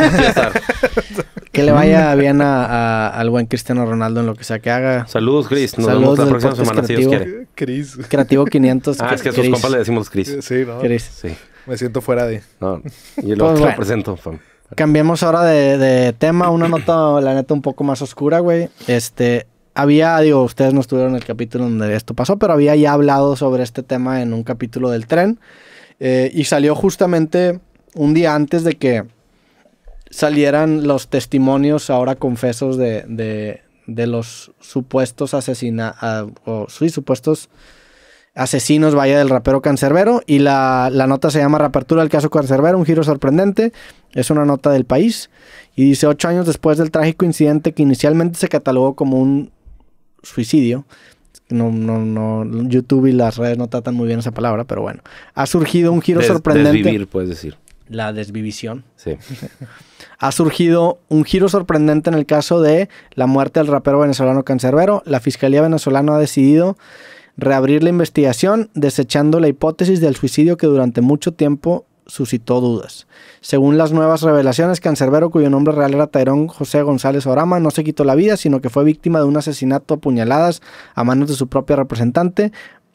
que le vaya bien al buen Cristiano Ronaldo en lo que sea que haga. Saludos, Chris. Nos Saludos vemos la próxima semana, si Dios quiere. Chris. Creativo 500. Ah, es que a sus compas le decimos Chris. Sí, ¿no? Chris. Sí. Me siento fuera de... No, y luego pues lo presento, Cambiemos ahora de, tema, una nota, la neta, un poco más oscura, güey. Este, había, digo, ustedes no estuvieron en el capítulo donde esto pasó, pero había ya hablado sobre este tema en un capítulo del tren. Eh, y salió justamente un día antes de que salieran los testimonios ahora confesos de, de, los supuestos o sí, supuestos asesinos, vaya, del rapero Cancerbero. Y la, nota se llama Reapertura del caso Cancerbero, un giro sorprendente. Es una nota del país. Y dice, ocho años después del trágico incidente que inicialmente se catalogó como un suicidio, no, no, no, YouTube y las redes no tratan muy bien esa palabra, pero bueno. Ha surgido un giro sorprendente. Desvivir, puedes decir la desvivisión. Sí. ha surgido un giro sorprendente en el caso de la muerte del rapero venezolano Cancerbero. La Fiscalía venezolana ha decidido reabrir la investigación desechando la hipótesis del suicidio que durante mucho tiempo suscitó dudas. Según las nuevas revelaciones, Cancerbero, cuyo nombre real era Tairón José González Orama, no se quitó la vida, sino que fue víctima de un asesinato a puñaladas a manos de su propia representante,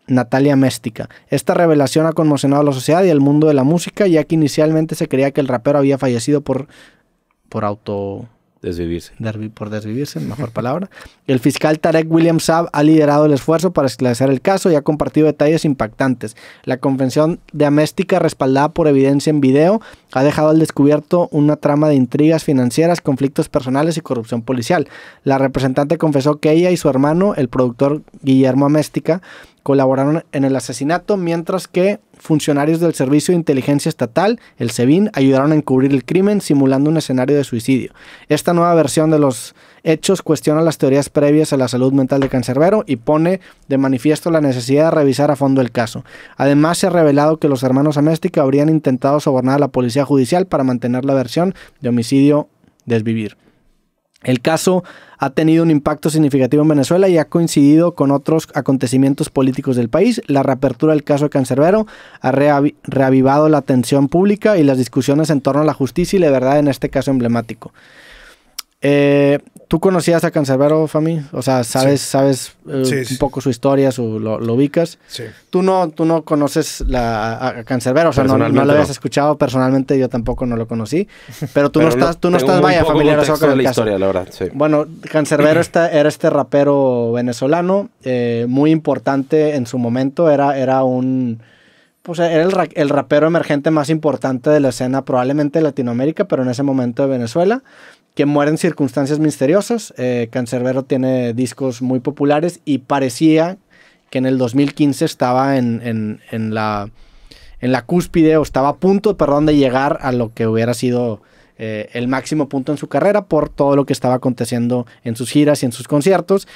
Natalia Méstica. Esta revelación ha conmocionado a la sociedad y al mundo de la música, ya que inicialmente se creía que el rapero había fallecido por, por auto... Desvivirse. por desvivirse, mejor palabra. El fiscal Tarek William Saab ha liderado el esfuerzo para esclarecer el caso y ha compartido detalles impactantes. La convención de Améstica, respaldada por evidencia en video, ha dejado al descubierto una trama de intrigas financieras, conflictos personales y corrupción policial. La representante confesó que ella y su hermano, el productor Guillermo Améstica, colaboraron en el asesinato, mientras que funcionarios del Servicio de Inteligencia Estatal, el SEBIN, ayudaron a encubrir el crimen simulando un escenario de suicidio. Esta nueva versión de los hechos cuestiona las teorías previas a la salud mental de Cancerbero y pone de manifiesto la necesidad de revisar a fondo el caso. Además, se ha revelado que los hermanos Améstica habrían intentado sobornar a la policía judicial para mantener la versión de homicidio desvivir. El caso ha tenido un impacto significativo en Venezuela y ha coincidido con otros acontecimientos políticos del país. La reapertura del caso de Cancerbero ha reavivado la atención pública y las discusiones en torno a la justicia y la verdad en este caso emblemático. Eh, ¿Tú conocías a Cancerbero, Fami? O sea, ¿sabes, sabes eh, un poco su historia, su, lo, ubicas? Sí. ¿Tú no, tú no conoces la, a Cancerbero, o sea, no, lo habías escuchado personalmente, yo tampoco no lo conocí. Pero tú no estás, tú no estás vaya familiarizado con la historia, la verdad, sí. Bueno, Cancerbero era este rapero venezolano, eh, muy importante en su momento, era, era un... Pues era el, el rapero emergente más importante de la escena, probablemente de Latinoamérica, pero en ese momento de Venezuela que muere en circunstancias misteriosas. Eh, Cancerbero tiene discos muy populares y parecía que en el 2015 estaba en, en, la, cúspide o estaba a punto, de llegar a lo que hubiera sido eh, el máximo punto en su carrera por todo lo que estaba aconteciendo en sus giras y en sus conciertos.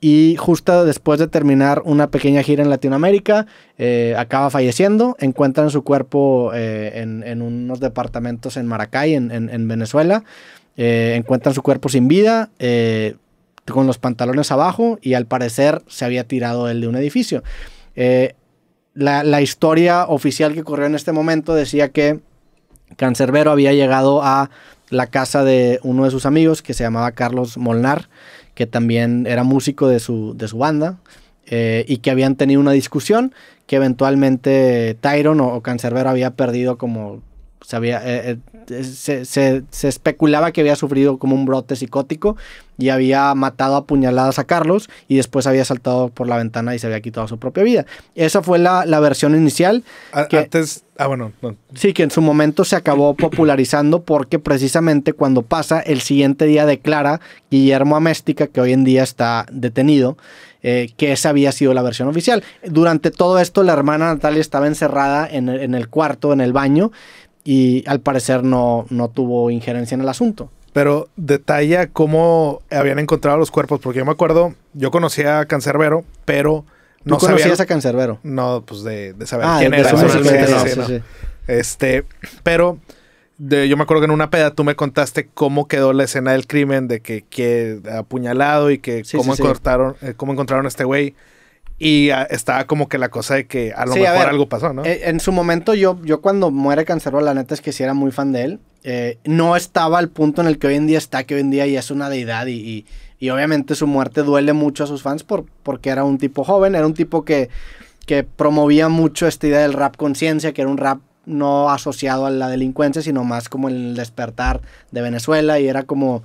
Y justo después de terminar una pequeña gira en Latinoamérica, eh, acaba falleciendo. Encuentran su cuerpo eh, en, unos departamentos en Maracay, en, en Venezuela. Eh, encuentran su cuerpo sin vida, eh, con los pantalones abajo y al parecer se había tirado él de un edificio. Eh, la, historia oficial que corrió en este momento decía que Cancerbero había llegado a la casa de uno de sus amigos que se llamaba Carlos Molnar, que también era músico de su, de su banda. y que habían tenido una discusión que eventualmente Tyron o, o Cancerbero había perdido como eh, eh, eh, se, especulaba que había sufrido como un brote psicótico y había matado a puñaladas a Carlos y después había saltado por la ventana y se había quitado su propia vida. Esa fue la, versión inicial. que, ah, bueno. Sí, que en su momento se acabó popularizando porque precisamente cuando pasa, el siguiente día declara Guillermo Améstica, que hoy en día está detenido, que esa había sido la versión oficial. Durante todo esto, la hermana Natalia estaba encerrada en en el cuarto, en el baño, y al parecer no, no tuvo injerencia en el asunto. Pero detalla cómo habían encontrado los cuerpos, porque yo me acuerdo, yo conocía a Cancerbero, pero no ¿Tú conocías a Cancerbero? No, pues de, saber ah, quién era. este, pero yo me acuerdo que en una peda tú me contaste cómo quedó la escena del crimen, de que, que apuñalado y que cómo, encontraron, eh, cómo encontraron a este güey. Y ah, estaba como que la cosa de que a lo mejor algo pasó, ¿no? Eh, en, su momento, yo, yo cuando muere Cancerbero, la neta es que sí era muy fan de él. Eh, no estaba al punto en el que hoy en día está, que hoy en día ya es una deidad y, y, y obviamente su muerte duele mucho a sus fans por, porque era un tipo joven, era un tipo que, que promovía mucho esta idea del rap conciencia, que era un rap no asociado a la delincuencia, sino más como el despertar de Venezuela y era como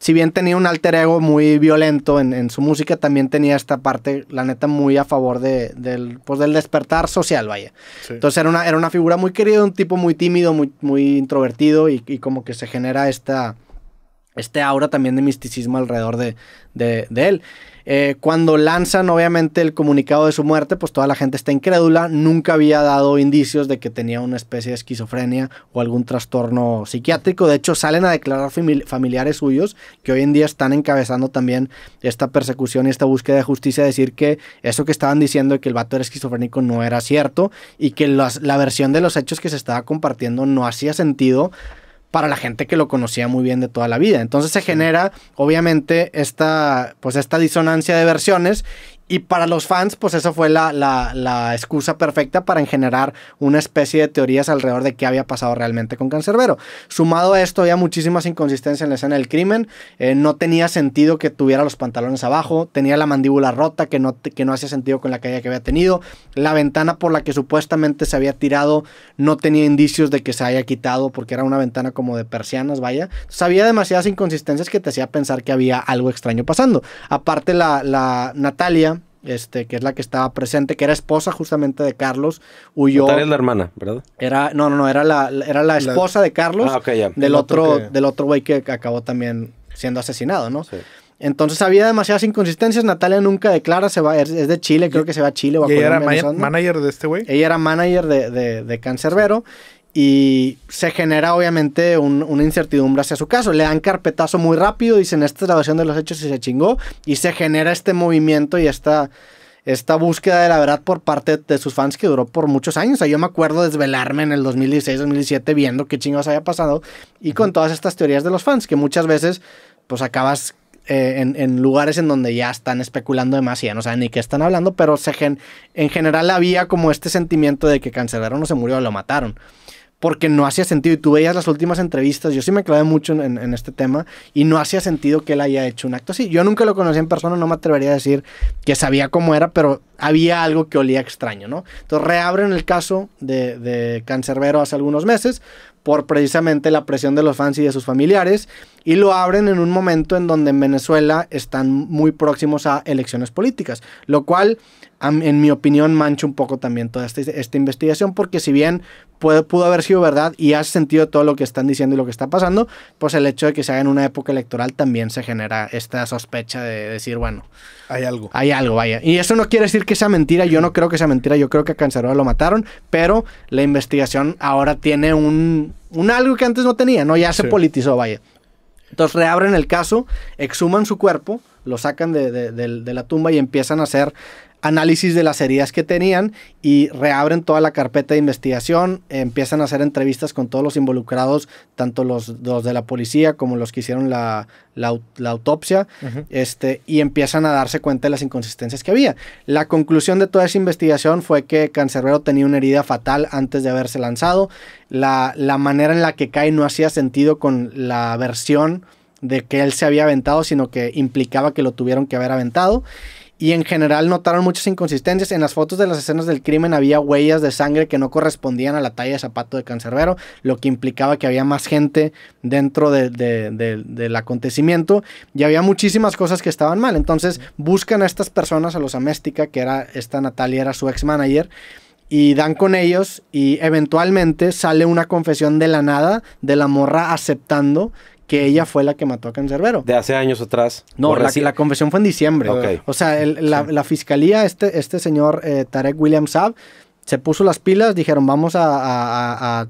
si bien tenía un alter ego muy violento en, su música, también tenía esta parte, la neta, muy a favor de, del, pues, del despertar social, vaya. Entonces era una, era una figura muy querida, un tipo muy tímido, muy, muy introvertido y, y como que se genera esta, este aura también de misticismo alrededor de, de, de él. Eh, cuando lanzan obviamente el comunicado de su muerte, pues toda la gente está incrédula, nunca había dado indicios de que tenía una especie de esquizofrenia o algún trastorno psiquiátrico, de hecho salen a declarar familiares suyos que hoy en día están encabezando también esta persecución y esta búsqueda de justicia, decir que eso que estaban diciendo que el vato era esquizofrénico no era cierto y que la versión de los hechos que se estaba compartiendo no hacía sentido para la gente que lo conocía muy bien de toda la vida. Entonces se genera, obviamente, esta, pues esta disonancia de versiones y para los fans, pues eso fue la, la, excusa perfecta para generar una especie de teorías alrededor de qué había pasado realmente con Cancerbero. Sumado a esto, había muchísimas inconsistencias en la escena del crimen. Eh, no tenía sentido que tuviera los pantalones abajo. Tenía la mandíbula rota, que no, que no hacía sentido con la caída que había tenido. La ventana por la que supuestamente se había tirado no tenía indicios de que se haya quitado, porque era una ventana como de persianas, vaya. había demasiadas inconsistencias que te hacía pensar que había algo extraño pasando. Aparte, la, la Natalia este, que es la que estaba presente, que era esposa justamente de Carlos, huyó. es la hermana, ¿verdad? Era, no, no, no, era la, era la esposa de Carlos, ah, del, otro, del otro güey que acabó también siendo asesinado, ¿no? Entonces había demasiadas inconsistencias. Natalia nunca declara, se va, es, de Chile, creo que se va a Chile. O a ella era manager de este güey? Ella era manager de, de, de y se genera obviamente una incertidumbre hacia su caso. Le dan carpetazo muy rápido, dicen esta es la versión de los hechos y se chingó y se genera este movimiento y esta, esta búsqueda de la verdad por parte de sus fans que duró por muchos años. yo me acuerdo desvelarme en el 2016-2017 viendo qué chingados había pasado y con todas estas teorías de los fans que muchas veces pues acabas eh, en, lugares en donde ya están especulando demasiado y ya no saben ni qué están hablando, pero se en general había como este sentimiento de que cancelaron o se murió o lo mataron porque no hacía sentido. Y tú veías las últimas entrevistas, yo sí me clavé mucho en, este tema, y no hacía sentido que él haya hecho un acto así. Yo nunca lo conocí en persona, no me atrevería a decir que sabía cómo era, pero había algo que olía extraño, ¿no? Entonces reabren el caso de, de Cancerbero hace algunos meses por precisamente la presión de los fans y de sus familiares, y lo abren en un momento en donde en Venezuela están muy próximos a elecciones políticas, lo cual en mi opinión, mancha un poco también toda esta, investigación, porque si bien pudo haber sido verdad y has sentido todo lo que están diciendo y lo que está pasando, pues el hecho de que se haga en una época electoral también se genera esta sospecha de decir, bueno, hay algo. Hay algo, vaya. Y eso no quiere decir que sea mentira, yo no creo que sea mentira, yo creo que a Cancerola lo mataron, pero la investigación ahora tiene un, un algo que antes no tenía, ¿no? Ya se politizó, vaya. Entonces reabren el caso, exhuman su cuerpo, lo sacan de, la tumba y empiezan a hacer análisis de las heridas que tenían y reabren toda la carpeta de investigación, empiezan a hacer entrevistas con todos los involucrados, tanto los, dos de la policía como los que hicieron la, autopsia, este, y empiezan a darse cuenta de las inconsistencias que había. La conclusión de toda esa investigación fue que Cancerbero tenía una herida fatal antes de haberse lanzado, la manera en la que cae no hacía sentido con la versión de que él se había aventado, sino que implicaba que lo tuvieron que haber aventado y en general notaron muchas inconsistencias. En las fotos de las escenas del crimen había huellas de sangre que no correspondían a la talla de zapato de Cancerbero, lo que implicaba que había más gente dentro del acontecimiento y había muchísimas cosas que estaban mal. Entonces buscan a estas personas, a los Améstica, que era esta Natalia, era su ex manager y dan con ellos y eventualmente sale una confesión de la nada de la morra aceptando que ella fue la que mató a Cancerbero. De hace años atrás. No, la, confesión fue en diciembre. O sea, la, fiscalía, este, este señor eh, Tarek William Saab, se puso las pilas, dijeron, vamos a,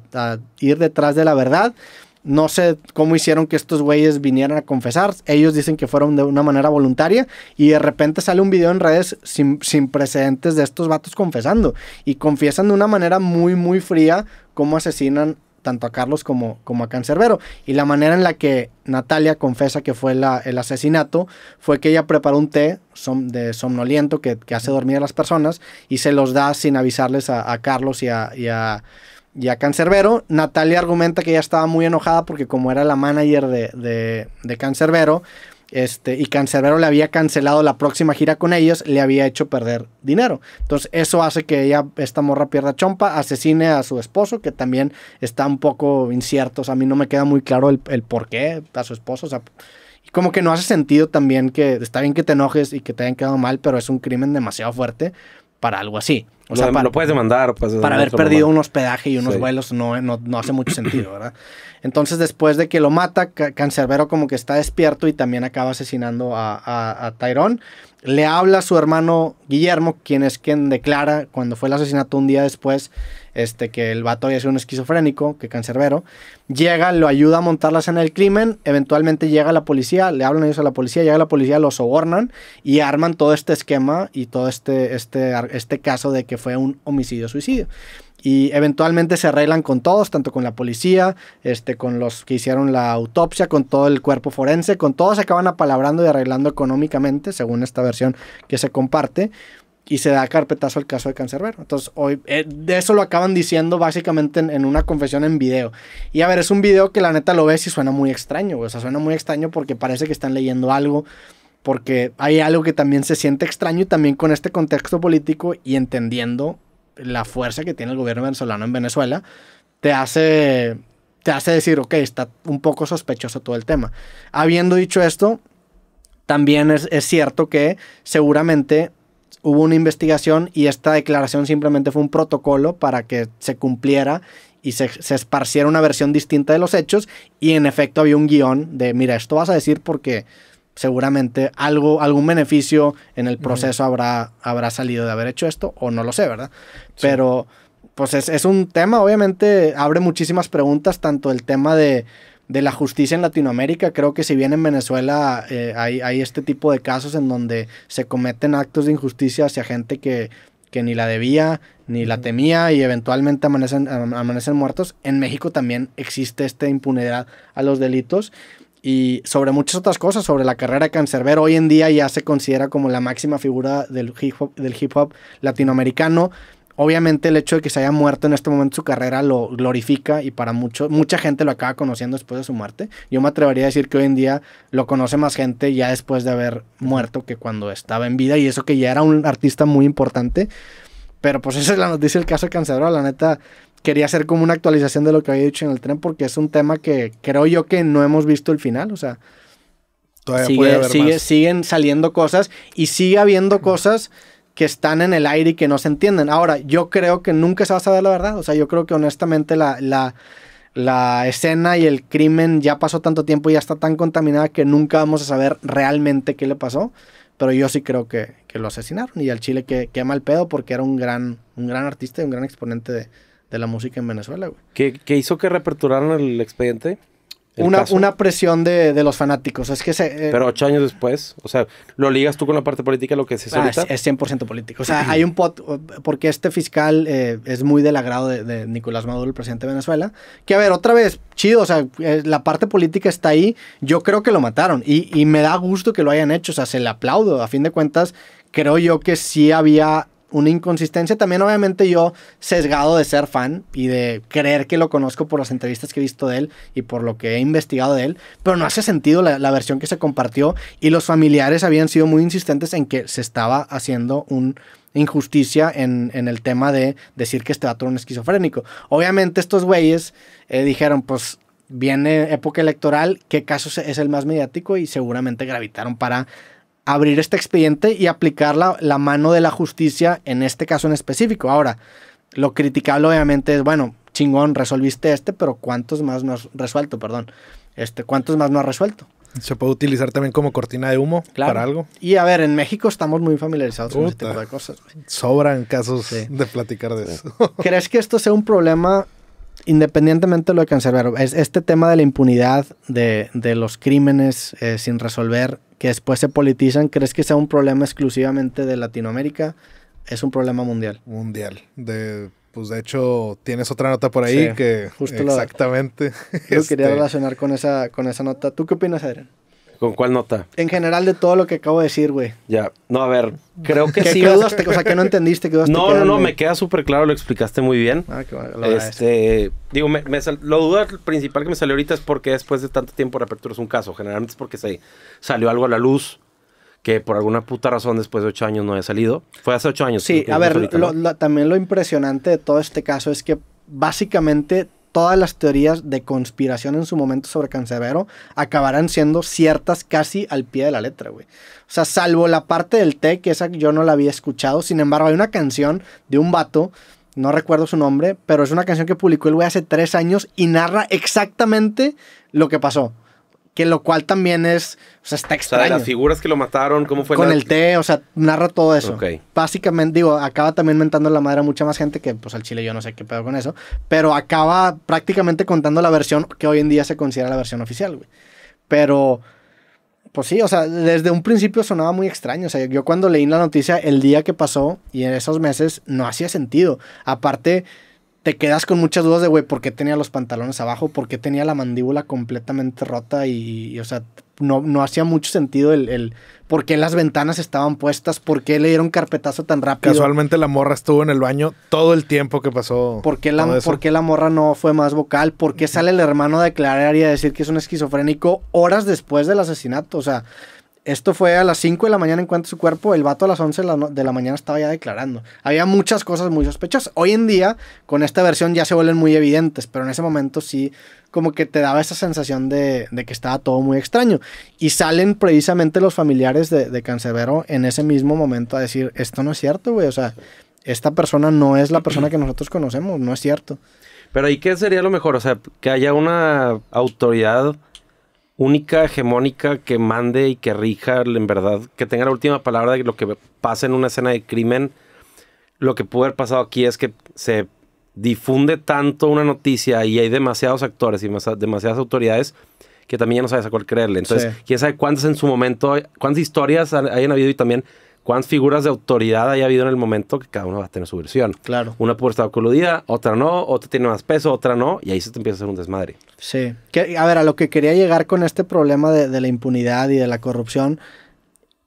ir detrás de la verdad. No sé cómo hicieron que estos güeyes vinieran a confesar. Ellos dicen que fueron de una manera voluntaria y de repente sale un video en redes sin, sin precedentes de estos vatos confesando. Y confiesan de una manera muy, muy fría cómo asesinan tanto a Carlos como, como a Cancerbero. Y la manera en la que Natalia confesa que fue el asesinato fue que ella preparó un té de somnoliento que, hace dormir a las personas y se los da sin avisarles a, Carlos y a, y Cancerbero. Natalia argumenta que ella estaba muy enojada porque como era la manager de, de, de Cancerbero, este, y Cancelero le había cancelado la próxima gira con ellos, le había hecho perder dinero. Entonces, eso hace que ella, esta morra, pierda chompa, asesine a su esposo, que también está un poco incierto. O sea, a mí no me queda muy claro el, por qué a su esposo. O sea, y como que no hace sentido también que está bien que te enojes y que te hayan quedado mal, pero es un crimen demasiado fuerte para algo así. O sea, lo, puedes demandar. para haber perdido un hospedaje y unos vuelos no, no, hace mucho sentido, ¿verdad? Entonces, después de que lo mata, Cancerbero como que está despierto y también acaba asesinando a, a, Tyrone. Le habla su hermano Guillermo, quien es quien declara cuando fue el asesinato un día después este, que el vato es un esquizofrénico, que cancerbero, llega, lo ayuda a montarlas en el crimen, eventualmente llega la policía, le hablan ellos a la policía, llega la policía, lo sobornan y arman todo este esquema y todo este, este, este caso de que fue un homicidio-suicidio. Y eventualmente se arreglan con todos, tanto con la policía, este, con los que hicieron la autopsia, con todo el cuerpo forense, con todos se acaban apalabrando y arreglando económicamente, según esta versión que se comparte y se da carpetazo al caso de Cancerbero. Entonces, hoy, eh, de eso lo acaban diciendo básicamente en, una confesión en video. Y a ver, es un video que la neta lo ves y suena muy extraño, O sea, suena muy extraño porque parece que están leyendo algo, porque hay algo que también se siente extraño y también con este contexto político y entendiendo la fuerza que tiene el gobierno venezolano en Venezuela, te hace, te hace decir, ok, está un poco sospechoso todo el tema. Habiendo dicho esto, también es cierto que seguramente hubo una investigación y esta declaración simplemente fue un protocolo para que se cumpliera y se, esparciera una versión distinta de los hechos y en efecto había un guión de, mira, esto vas a decir porque seguramente algo, algún beneficio en el proceso habrá, habrá salido de haber hecho esto o no lo sé, ¿verdad? Pero pues es un tema, obviamente abre muchísimas preguntas, tanto el tema de de la justicia en Latinoamérica. Creo que si bien en Venezuela eh, hay, este tipo de casos en donde se cometen actos de injusticia hacia gente que, que ni la debía, ni la temía y eventualmente amanecen, muertos, en México también existe esta impunidad a los delitos y sobre muchas otras cosas, sobre la carrera de Cancerbero, hoy en día ya se considera como la máxima figura del hip hop, del hip -hop latinoamericano. Obviamente el hecho de que se haya muerto en este momento su carrera lo glorifica y para mucho, mucha gente lo acaba conociendo después de su muerte. Yo me atrevería a decir que hoy en día lo conoce más gente ya después de haber muerto que cuando estaba en vida y eso que ya era un artista muy importante. Pero pues esa es la noticia el caso de a La neta, quería hacer como una actualización de lo que había dicho en el tren porque es un tema que creo yo que no hemos visto el final. O sea, Todavía sigue, siguen saliendo cosas y sigue habiendo cosas que están en el aire y que no se entienden. Ahora, yo creo que nunca se va a saber la verdad. O sea, yo creo que honestamente la, escena y el crimen ya pasó tanto tiempo y ya está tan contaminada que nunca vamos a saber realmente qué le pasó. Pero yo sí creo que, lo asesinaron. Y al Chile que, mal pedo porque era un gran, un gran artista y un gran exponente de, de la música en Venezuela, ¿Qué, hizo que reperturaron el expediente? una, presión de, los fanáticos. Es que eh, Pero ocho años después, o sea, ¿lo ligas tú con la parte política lo que se ah, es, es, 100% político. O sea, hay un pot, porque este fiscal eh, es muy del agrado de, Nicolás Maduro, el presidente de Venezuela. Que a ver, otra vez, chido, o sea, eh, la parte política está ahí. Yo creo que lo mataron y, y me da gusto que lo hayan hecho, o sea, se le aplaudo. A fin de cuentas, creo yo que sí había una inconsistencia. También, obviamente, yo sesgado de ser fan y de creer que lo conozco por las entrevistas que he visto de él y por lo que he investigado de él, pero no hace sentido la, versión que se compartió y los familiares habían sido muy insistentes en que se estaba haciendo un injusticia en, el tema de decir que este vato era esquizofrénico. Obviamente estos güeyes eh, dijeron, pues viene época electoral, ¿qué caso es el más mediático? Y seguramente gravitaron para abrir este expediente y aplicar la, la, mano de la justicia en este caso en específico. Ahora, lo criticable obviamente es, bueno, chingón, resolviste este, pero ¿cuántos más no has resuelto? Perdón. Este, ¿Cuántos más no has resuelto? Se puede utilizar también como cortina de humo para algo. Y a ver, en México estamos muy familiarizados con este tipo de cosas. Sobran casos de platicar de eso. ¿Crees que esto sea un problema independientemente de lo de Cancerbero? Es, este tema de la impunidad de, de los crímenes eh, sin resolver que después se politizan, ¿crees que sea un problema exclusivamente de Latinoamérica? Es un problema mundial. Mundial. De, pues de hecho, tienes otra nota por ahí que... Justo exactamente. yo quería este, relacionar con esa, con esa nota. ¿Tú qué opinas, Adrián? ¿Con cuál nota? En general de todo lo que acabo de decir, güey. Ya. No, a ver, creo que sí. o sea, que no entendiste? no, no, no, me queda súper claro, lo explicaste muy bien. Ah, qué bueno. Este, digo, lo duda principal que me salió ahorita es porque después de tanto tiempo de apertura es un caso. Generalmente es porque se salió algo a la luz que por alguna puta razón después de ocho años no había salido. Fue hace ocho años. Sí, a ver, también lo impresionante de todo este caso es que básicamente todas las teorías de conspiración en su momento sobre Cansevero acabarán siendo ciertas casi al pie de la letra, güey. O sea, salvo la parte del té, que esa yo no la había escuchado. Sin embargo, hay una canción de un vato, no recuerdo su nombre, pero es una canción que publicó el güey hace tres años y narra exactamente lo que pasó lo cual también es, o sea, está extraño. O de las figuras que lo mataron, ¿cómo fue? Con el té, o sea, narra todo eso. Ok. Básicamente, digo, acaba también mentando la madre a mucha más gente que, pues, al chile yo no sé qué pedo con eso, pero acaba prácticamente contando la versión que hoy en día se considera la versión oficial, güey. Pero, pues sí, o sea, desde un principio sonaba muy extraño. O sea, yo cuando leí la noticia el día que pasó y en esos meses no hacía sentido. Aparte te quedas con muchas dudas de, güey, ¿por qué tenía los pantalones abajo? ¿Por qué tenía la mandíbula completamente rota? Y, o sea, no, no hacía mucho sentido el, el, por qué las ventanas estaban puestas, por qué le dieron carpetazo tan rápido. Casualmente la morra estuvo en el baño todo el tiempo que pasó. ¿Por la, ¿por qué la morra no fue más vocal? ¿Por qué sale el hermano a declarar y a decir que es un esquizofrénico horas después del asesinato? O sea, esto fue a las 5 de la mañana en cuanto a su cuerpo, el vato a las 11 de la mañana estaba ya declarando. Había muchas cosas muy sospechosas. Hoy en día, con esta versión ya se vuelven muy evidentes, pero en ese momento sí, como que te daba esa sensación de, que estaba todo muy extraño. Y salen precisamente los familiares de, Cansevero en ese mismo momento a decir, esto no es cierto, güey, o sea, esta persona no es la persona que nosotros conocemos, no es cierto. Pero ¿y qué sería lo mejor? O sea, que haya una autoridad única, hegemónica, que mande y que rija, en verdad, que tenga la última palabra de lo que pasa en una escena de crimen. Lo que pudo haber pasado aquí es que se difunde tanto una noticia y hay demasiados actores y demasiadas autoridades que también ya no sabes a cuál creerle. Entonces, quién sabe cuántas en su momento, cuántas historias hayan habido y también cuántas figuras de autoridad haya habido en el momento que cada uno va a tener su versión. Claro. Una puede estar coludida, otra no, otra tiene más peso, otra no, y ahí se te empieza a hacer un desmadre. Sí. a ver, a lo que quería llegar con este problema de la impunidad y de la corrupción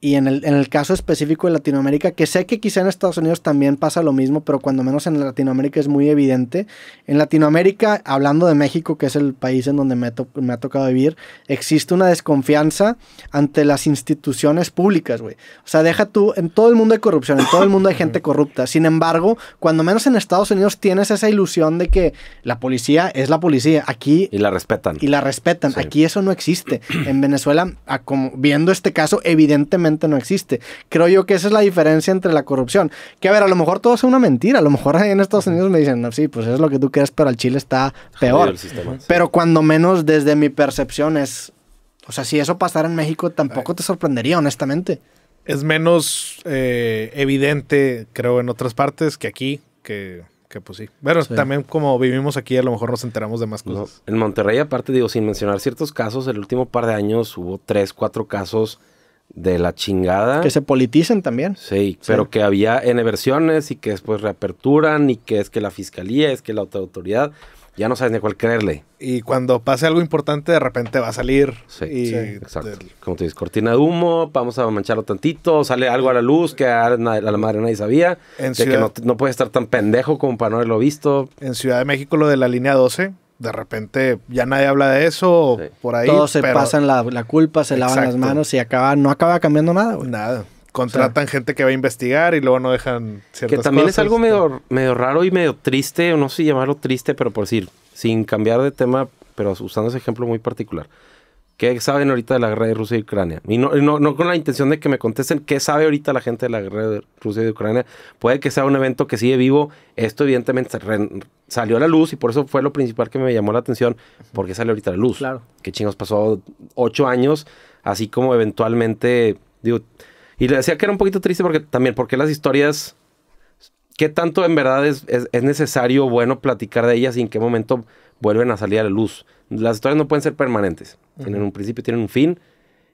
y en el, caso específico de Latinoamérica, que sé que quizá en Estados Unidos también pasa lo mismo, pero cuando menos en Latinoamérica es muy evidente. En Latinoamérica, hablando de México, que es el país en donde me, ha tocado vivir, existe una desconfianza ante las instituciones públicas, güey. O sea, deja tú, en todo el mundo hay corrupción, en todo el mundo hay gente corrupta. Sin embargo, cuando menos en Estados Unidos tienes esa ilusión de que la policía es la policía. Aquí... Y la respetan. Y la respetan. Aquí eso no existe. En Venezuela, viendo este caso, evidentemente no existe. Creo yo que esa es la diferencia entre la corrupción. Que a ver, a lo mejor todo es una mentira. A lo mejor ahí en Estados Unidos me dicen, no, sí, pues es lo que tú crees, pero el Chile está peor. Pero cuando menos desde mi percepción es... O sea, si eso pasara en México tampoco te sorprendería, honestamente. Es menos eh, evidente, creo, en otras partes que aquí, que pues sí. Pero también como vivimos aquí, a lo mejor nos enteramos de más cosas. en Monterrey, aparte, digo, sin mencionar ciertos casos, el último par de años hubo tres, cuatro casos de la chingada. Que se politicen también. Sí, pero que había N versiones y que después reaperturan y que es que la fiscalía, es que la autoridad, ya no sabes ni cuál creerle. Y cuando pase algo importante, de repente va a salir. Sí, exacto. Como te dices, cortina de humo, vamos a mancharlo tantito, sale algo a la luz que a, la madre nadie sabía. En de no, puede estar tan pendejo como para no haberlo visto. En Ciudad de México, lo de la línea 12, de repente ya nadie habla de eso por ahí. Todos se pasan la, culpa, se lavan las manos y acaba, no acaba cambiando nada, Nada. Contratan gente que va a investigar y luego no dejan ciertas Que también es algo medio, este. medio raro y medio triste, no sé llamarlo triste, pero por decir, sin cambiar de tema, pero usando ese ejemplo muy particular. ¿Qué saben ahorita de la guerra de Rusia y Ucrania? Y no, con la intención de que me contesten qué sabe ahorita la gente de la guerra de Rusia y Ucrania. Puede que sea un evento que sigue vivo. Esto evidentemente salió a la luz y por eso fue lo principal que me llamó la atención. porque sale ahorita a la luz? Claro. Que chingos pasó ocho años, así como eventualmente, Y le decía que era un poquito triste porque también, porque las historias, ¿qué tanto en verdad es, es, es necesario, bueno, platicar de ellas y en qué momento vuelven a salir a la luz. Las historias no pueden ser permanentes. Tienen un principio, tienen un fin.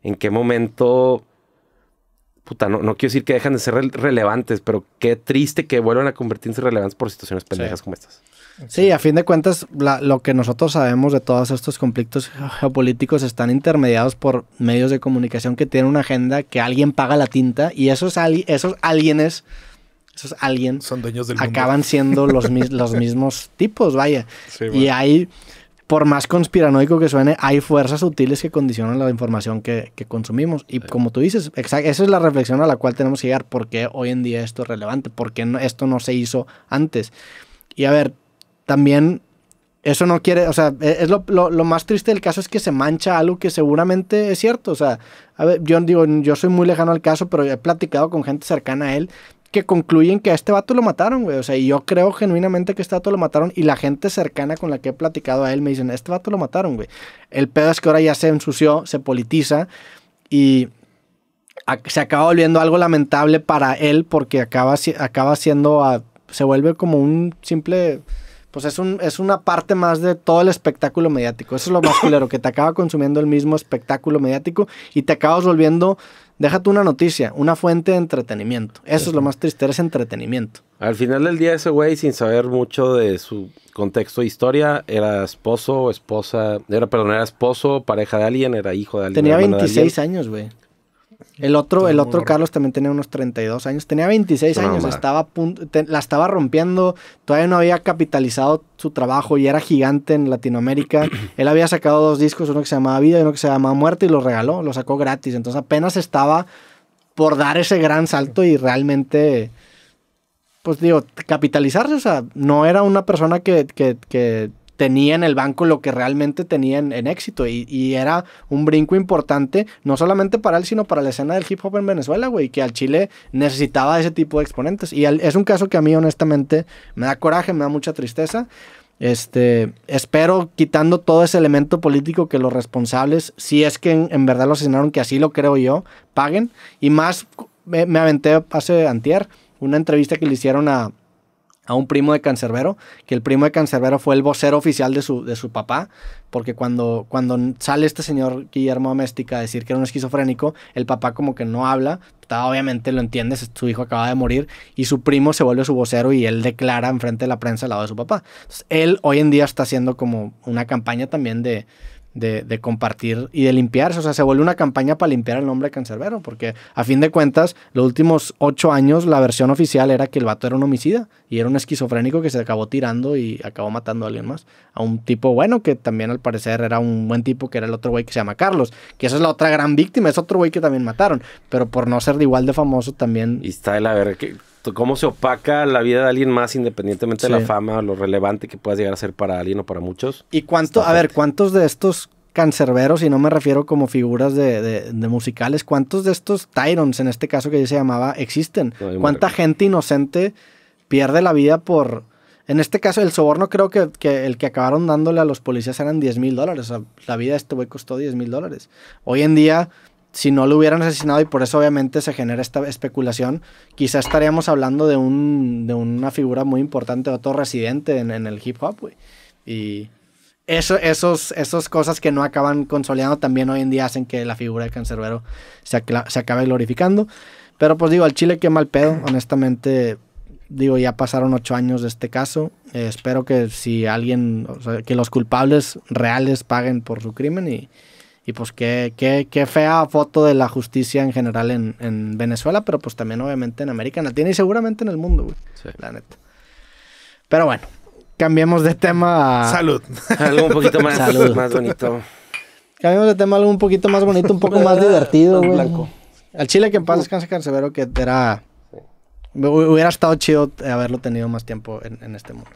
¿En qué momento? Puta, no, no quiero decir que dejan de ser relevantes, pero qué triste que vuelvan a convertirse relevantes por situaciones pendejas como estas. Sí, a fin de cuentas, lo que nosotros sabemos de todos estos conflictos geopolíticos están intermediados por medios de comunicación que tienen una agenda que alguien paga la tinta y esos, ali, esos alienes esos alguien, son dueños del acaban siendo los, los mismos tipos, vaya. Y hay, por más conspiranoico que suene, hay fuerzas sutiles que condicionan la información que, consumimos. Y como tú dices, esa es la reflexión a la cual tenemos que llegar. ¿Por qué hoy en día esto es relevante? ¿Por qué esto no se hizo antes? Y a ver, también eso no quiere, o sea, e-, es lo, más triste del caso es que se mancha algo que seguramente es cierto. O sea, a ver, yo digo, yo soy muy lejano al caso, pero he platicado con gente cercana a él que concluyen que a este vato lo mataron, güey. O sea, y yo creo genuinamente que este vato lo mataron y la gente cercana con la que he platicado a él me dicen, este vato lo mataron, güey. El pedo es que ahora ya se ensució, se politiza y se acaba volviendo algo lamentable para él porque acaba, acaba siendo, a, se vuelve como un simple pues es, un, es una parte más de todo el espectáculo mediático. Eso es lo más culero, que te acaba consumiendo el mismo espectáculo mediático y te acabas volviendo, déjate una noticia, una fuente de entretenimiento. Eso es lo más triste, eres entretenimiento. Al final del día ese güey, sin saber mucho de su contexto de historia, era esposo o esposa, era, perdón, era esposo, pareja de alguien, era hijo de alguien. Tenía 26 años, güey. El otro, el otro Carlos también tenía unos 32 años, tenía 26 años, estaba la estaba rompiendo, todavía no había capitalizado su trabajo y era gigante en Latinoamérica. Él había sacado dos discos, uno que se llamaba Vida y uno que se llamaba Muerte y lo regaló, lo sacó gratis, entonces apenas estaba por dar ese gran salto y realmente, pues digo, capitalizarse, o sea, no era una persona que tenía en el banco lo que realmente tenía en, éxito y, era un brinco importante, no solamente para él, sino para la escena del hip hop en Venezuela, güey, que al Chile necesitaba ese tipo de exponentes. Y es un caso que a mí honestamente me da coraje, me da mucha tristeza. Este, espero quitando todo ese elemento político que los responsables, si es que en, verdad lo asesinaron, que así lo creo yo, paguen. Y más, me, me aventé hace antier una entrevista que le hicieron a, a un primo de Cancerbero, que el primo de Cancerbero fue el vocero oficial de su, de su papá, porque cuando, cuando sale este señor Guillermo Améstica a decir que era un esquizofrénico, el papá como que no habla, obviamente lo entiendes, su hijo acaba de morir y su primo se vuelve su vocero y él declara enfrente de la prensa al lado de su papá. él hoy en día está haciendo como una campaña también de de, compartir y de limpiarse. O sea, se vuelve una campaña para limpiar el nombre de Cancerbero, porque a fin de cuentas, los últimos ocho años la versión oficial era que el vato era un homicida y era un esquizofrénico que se acabó tirando y acabó matando a alguien más. A un tipo bueno que también al parecer era un buen tipo, que era el otro güey que se llama Carlos, que esa es la otra gran víctima, es otro güey que también mataron, pero por no ser de igual de famoso también. Y está el haber que cómo se opaca la vida de alguien más independientemente de la fama, o lo relevante que puedas llegar a ser para alguien o para muchos. ¿Y cuánto, a ver, cuántos de estos cancerberos, y no me refiero como figuras de, musicales, cuántos de estos Tyrons, en este caso que ya se llamaba, existen? ¿Cuánta gente inocente pierde la vida por... En este caso, el soborno creo que, el que acabaron dándole a los policías eran 10 mil dólares. la vida de este güey costó 10 mil dólares. Hoy en día si no lo hubieran asesinado y por eso obviamente se genera esta especulación, quizá estaríamos hablando de, un, de una figura muy importante, otro residente en, en el hip hop, Y eso, esos, esas cosas que no acaban consolidando también hoy en día hacen que la figura de cancerbero se, acabe glorificando. Pero pues digo, al Chile qué mal pedo, honestamente. Digo, ya pasaron ocho años de este caso. Eh, espero que si alguien, o sea, que los culpables reales paguen por su crimen y, y pues qué, fea foto de la justicia en general en, Venezuela, pero pues también obviamente en América Latina y seguramente en el mundo, güey. La neta. Pero bueno, cambiemos de tema Salud. Algo un poquito más, Salud. bonito. Cambiemos de tema algo un poquito más bonito, un poco más divertido, güey. Blanco. Al Chile que en paz descanse Cansevero, que era... Hubiera estado chido haberlo tenido más tiempo en este mundo.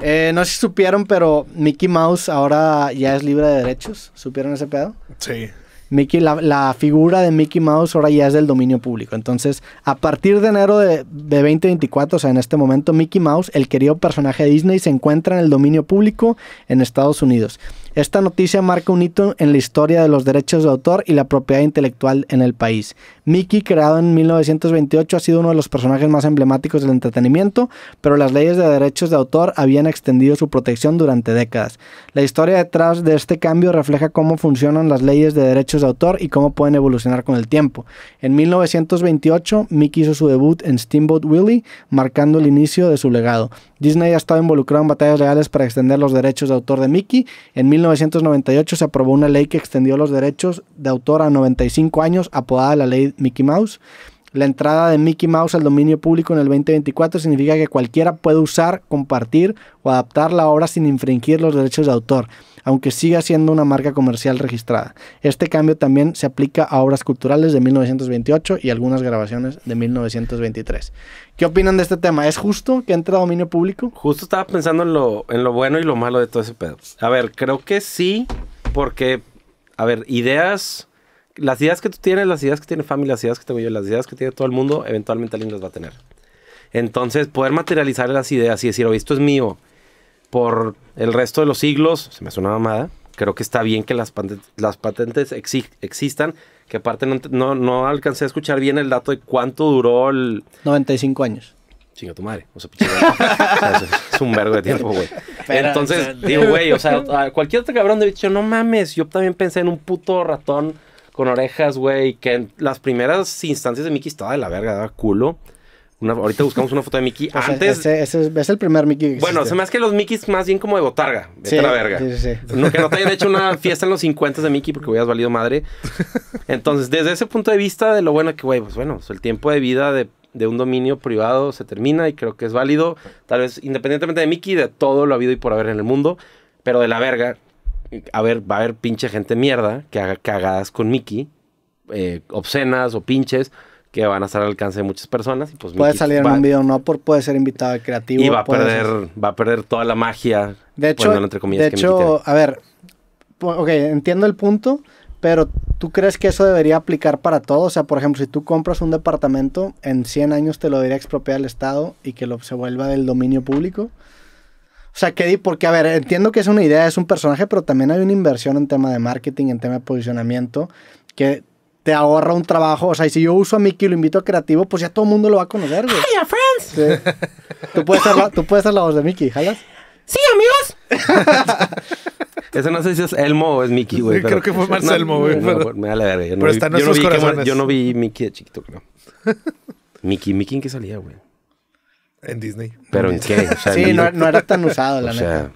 Eh, no sé si supieron, pero Mickey Mouse ahora ya es libre de derechos. ¿Supieron ese pedo? Sí. Mickey, la, figura de Mickey Mouse ahora ya es del dominio público. Entonces, a partir de enero de, de, 2024, o sea, en este momento, Mickey Mouse, el querido personaje de Disney, se encuentra en el dominio público en Estados Unidos. Esta noticia marca un hito en la historia de los derechos de autor y la propiedad intelectual en el país. Mickey, creado en 1928, ha sido uno de los personajes más emblemáticos del entretenimiento, pero las leyes de derechos de autor habían extendido su protección durante décadas. La historia detrás de este cambio refleja cómo funcionan las leyes de derechos de autor y cómo pueden evolucionar con el tiempo. En 1928, Mickey hizo su debut en Steamboat Willie, marcando el inicio de su legado. Disney ha estado involucrado en batallas legales para extender los derechos de autor de Mickey. En 1998 se aprobó una ley que extendió los derechos de autor a 95 años, apodada la ley Mickey Mouse. La entrada de Mickey Mouse al dominio público en el 2024 significa que cualquiera puede usar, compartir o adaptar la obra sin infringir los derechos de autor aunque siga siendo una marca comercial registrada. Este cambio también se aplica a obras culturales de 1928 y algunas grabaciones de 1923. ¿Qué opinan de este tema? ¿Es justo que entre a dominio público? Justo estaba pensando en lo, bueno y lo malo de todo ese pedo. A ver, creo que sí, porque, a ver, ideas las ideas que tú tienes, las ideas que tiene Family, las ideas que tengo yo, las ideas que tiene todo el mundo, eventualmente alguien las va a tener. Entonces, poder materializar las ideas y decir, lo esto es mío, por el resto de los siglos, se me hace una mamada, creo que está bien que las, patentes, existan, que aparte no, alcancé a escuchar bien el dato de cuánto duró el... 95 años. Chinga tu madre, pues, es, un vergo de tiempo, güey. Entonces, digo, güey, o sea, cualquier otro cabrón de dicho, no mames, yo también pensé en un puto ratón con orejas, güey, que en las primeras instancias de Mickey estaba de la verga, daba culo ahorita buscamos una foto de Mickey. Antes. Ese, es el primer Mickey. bueno, se me hace que los Mickeys más bien como de botarga. sí, la verga. Sí, sí, no, que no te hayan hecho una fiesta en los 50 de Mickey porque hubieras valido madre. Entonces, desde ese punto de vista, de lo bueno que, güey, pues bueno, pues el tiempo de vida de, un dominio privado se termina y creo que es válido. Tal vez independientemente de Mickey, de todo lo habido y por haber en el mundo, pero de la verga. A ver, va a haber pinche gente mierda que haga cagadas con Mickey, eh, obscenas o pinches que van a estar al alcance de muchas personas. Y pues puede salir en un video no por puede ser invitado creativo. Y va a perder, va a perder toda la magia. De hecho, entre de hecho a ver, ok, entiendo el punto, pero ¿tú crees que eso debería aplicar para todo? O sea, por ejemplo, si tú compras un departamento, en 100 años te lo debería expropiar el Estado y que lo, se vuelva del dominio público. O sea, di? porque, a ver, entiendo que es una idea, es un personaje, pero también hay una inversión en tema de marketing, en tema de posicionamiento, que te ahorra un trabajo. O sea, y si yo uso a Mickey y lo invito a creativo, pues ya todo el mundo lo va a conocer, güey. ¡Hiya, friends! Sí. Tú, puedes ser la, tú puedes voz de Mickey, ¿jalas? ¡Sí, amigos! Eso no sé si es Elmo o es Mickey, güey. Creo que fue más Elmo, güey. me da la verga. Yo no pero vi, está en no yo no vi Mickey de chiquito, creo. Mickey, Mickey en qué salía, güey. En Disney. ¿Pero en qué? O sea, sí, no, era tan usado, la o neta. Sea,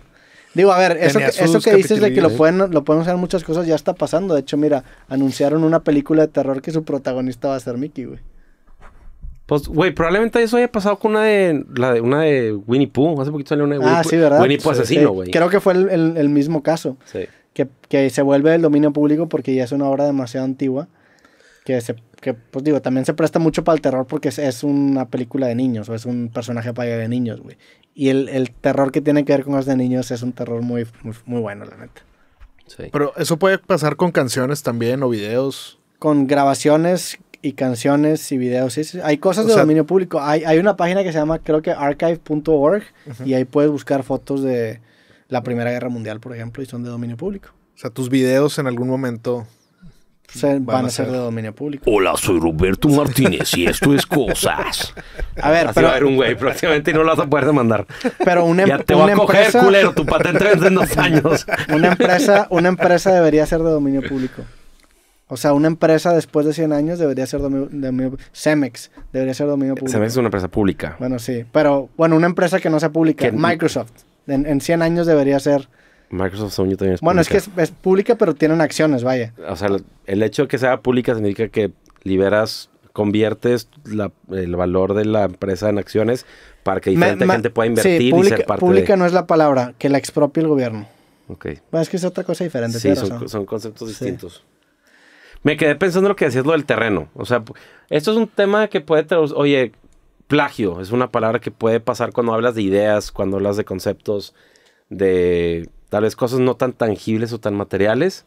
Digo, a ver, eso que, eso dices de que lo pueden, lo usar muchas cosas ya está pasando. De hecho, mira, anunciaron una película de terror que su protagonista va a ser Mickey, güey. Pues, güey, probablemente eso haya pasado con una de, la de, una de Winnie Pooh. Hace poquito salió una de ah, Winnie, ah, Pooh asesino, güey. Creo que fue el, mismo caso. Sí. Que, que, se vuelve el dominio público porque ya es una obra demasiado antigua que se que pues digo, también se presta mucho para el terror porque es, una película de niños o es un personaje para de niños, güey. Y el, terror que tiene que ver con los de niños es un terror muy, muy, bueno, la neta. Pero eso puede pasar con canciones también o videos. Con grabaciones y canciones y videos. Sí, Hay cosas de dominio público. Hay, una página que se llama, creo que archive.org y ahí puedes buscar fotos de la Primera Guerra Mundial, por ejemplo, y son de dominio público. O sea, tus videos en algún momento Van, a ser, de dominio público. Hola, soy Roberto Martínez y esto es cosas. A ver, a un güey próximamente y no lo vas a poder demandar. Pero una em- Ya te voy a coger, empresa... culero, tu patente en dos años. Una empresa, debería ser de dominio público. O sea, una empresa después de 100 años debería ser dominio, dominio Cemex debería ser de dominio público. Cemex es una empresa pública. Bueno, sí. Pero, bueno, una empresa que no sea pública. Microsoft. en 100 años debería ser Microsoft Sony también es Bueno, es que es, pública, pero tienen acciones, vaya. O sea, el hecho de que sea pública significa que liberas, conviertes el valor de la empresa en acciones para que diferente gente pueda invertir pública, y ser parte pública no es la palabra, que la expropie el gobierno. Ok. es que es otra cosa diferente. Sí, son, son, conceptos distintos. Me quedé pensando en lo que decías lo del terreno. O sea, esto es un tema que puede traducir. Oye, plagio es una palabra que puede pasar cuando hablas de ideas, cuando hablas de conceptos, de tal vez cosas no tan tangibles o tan materiales.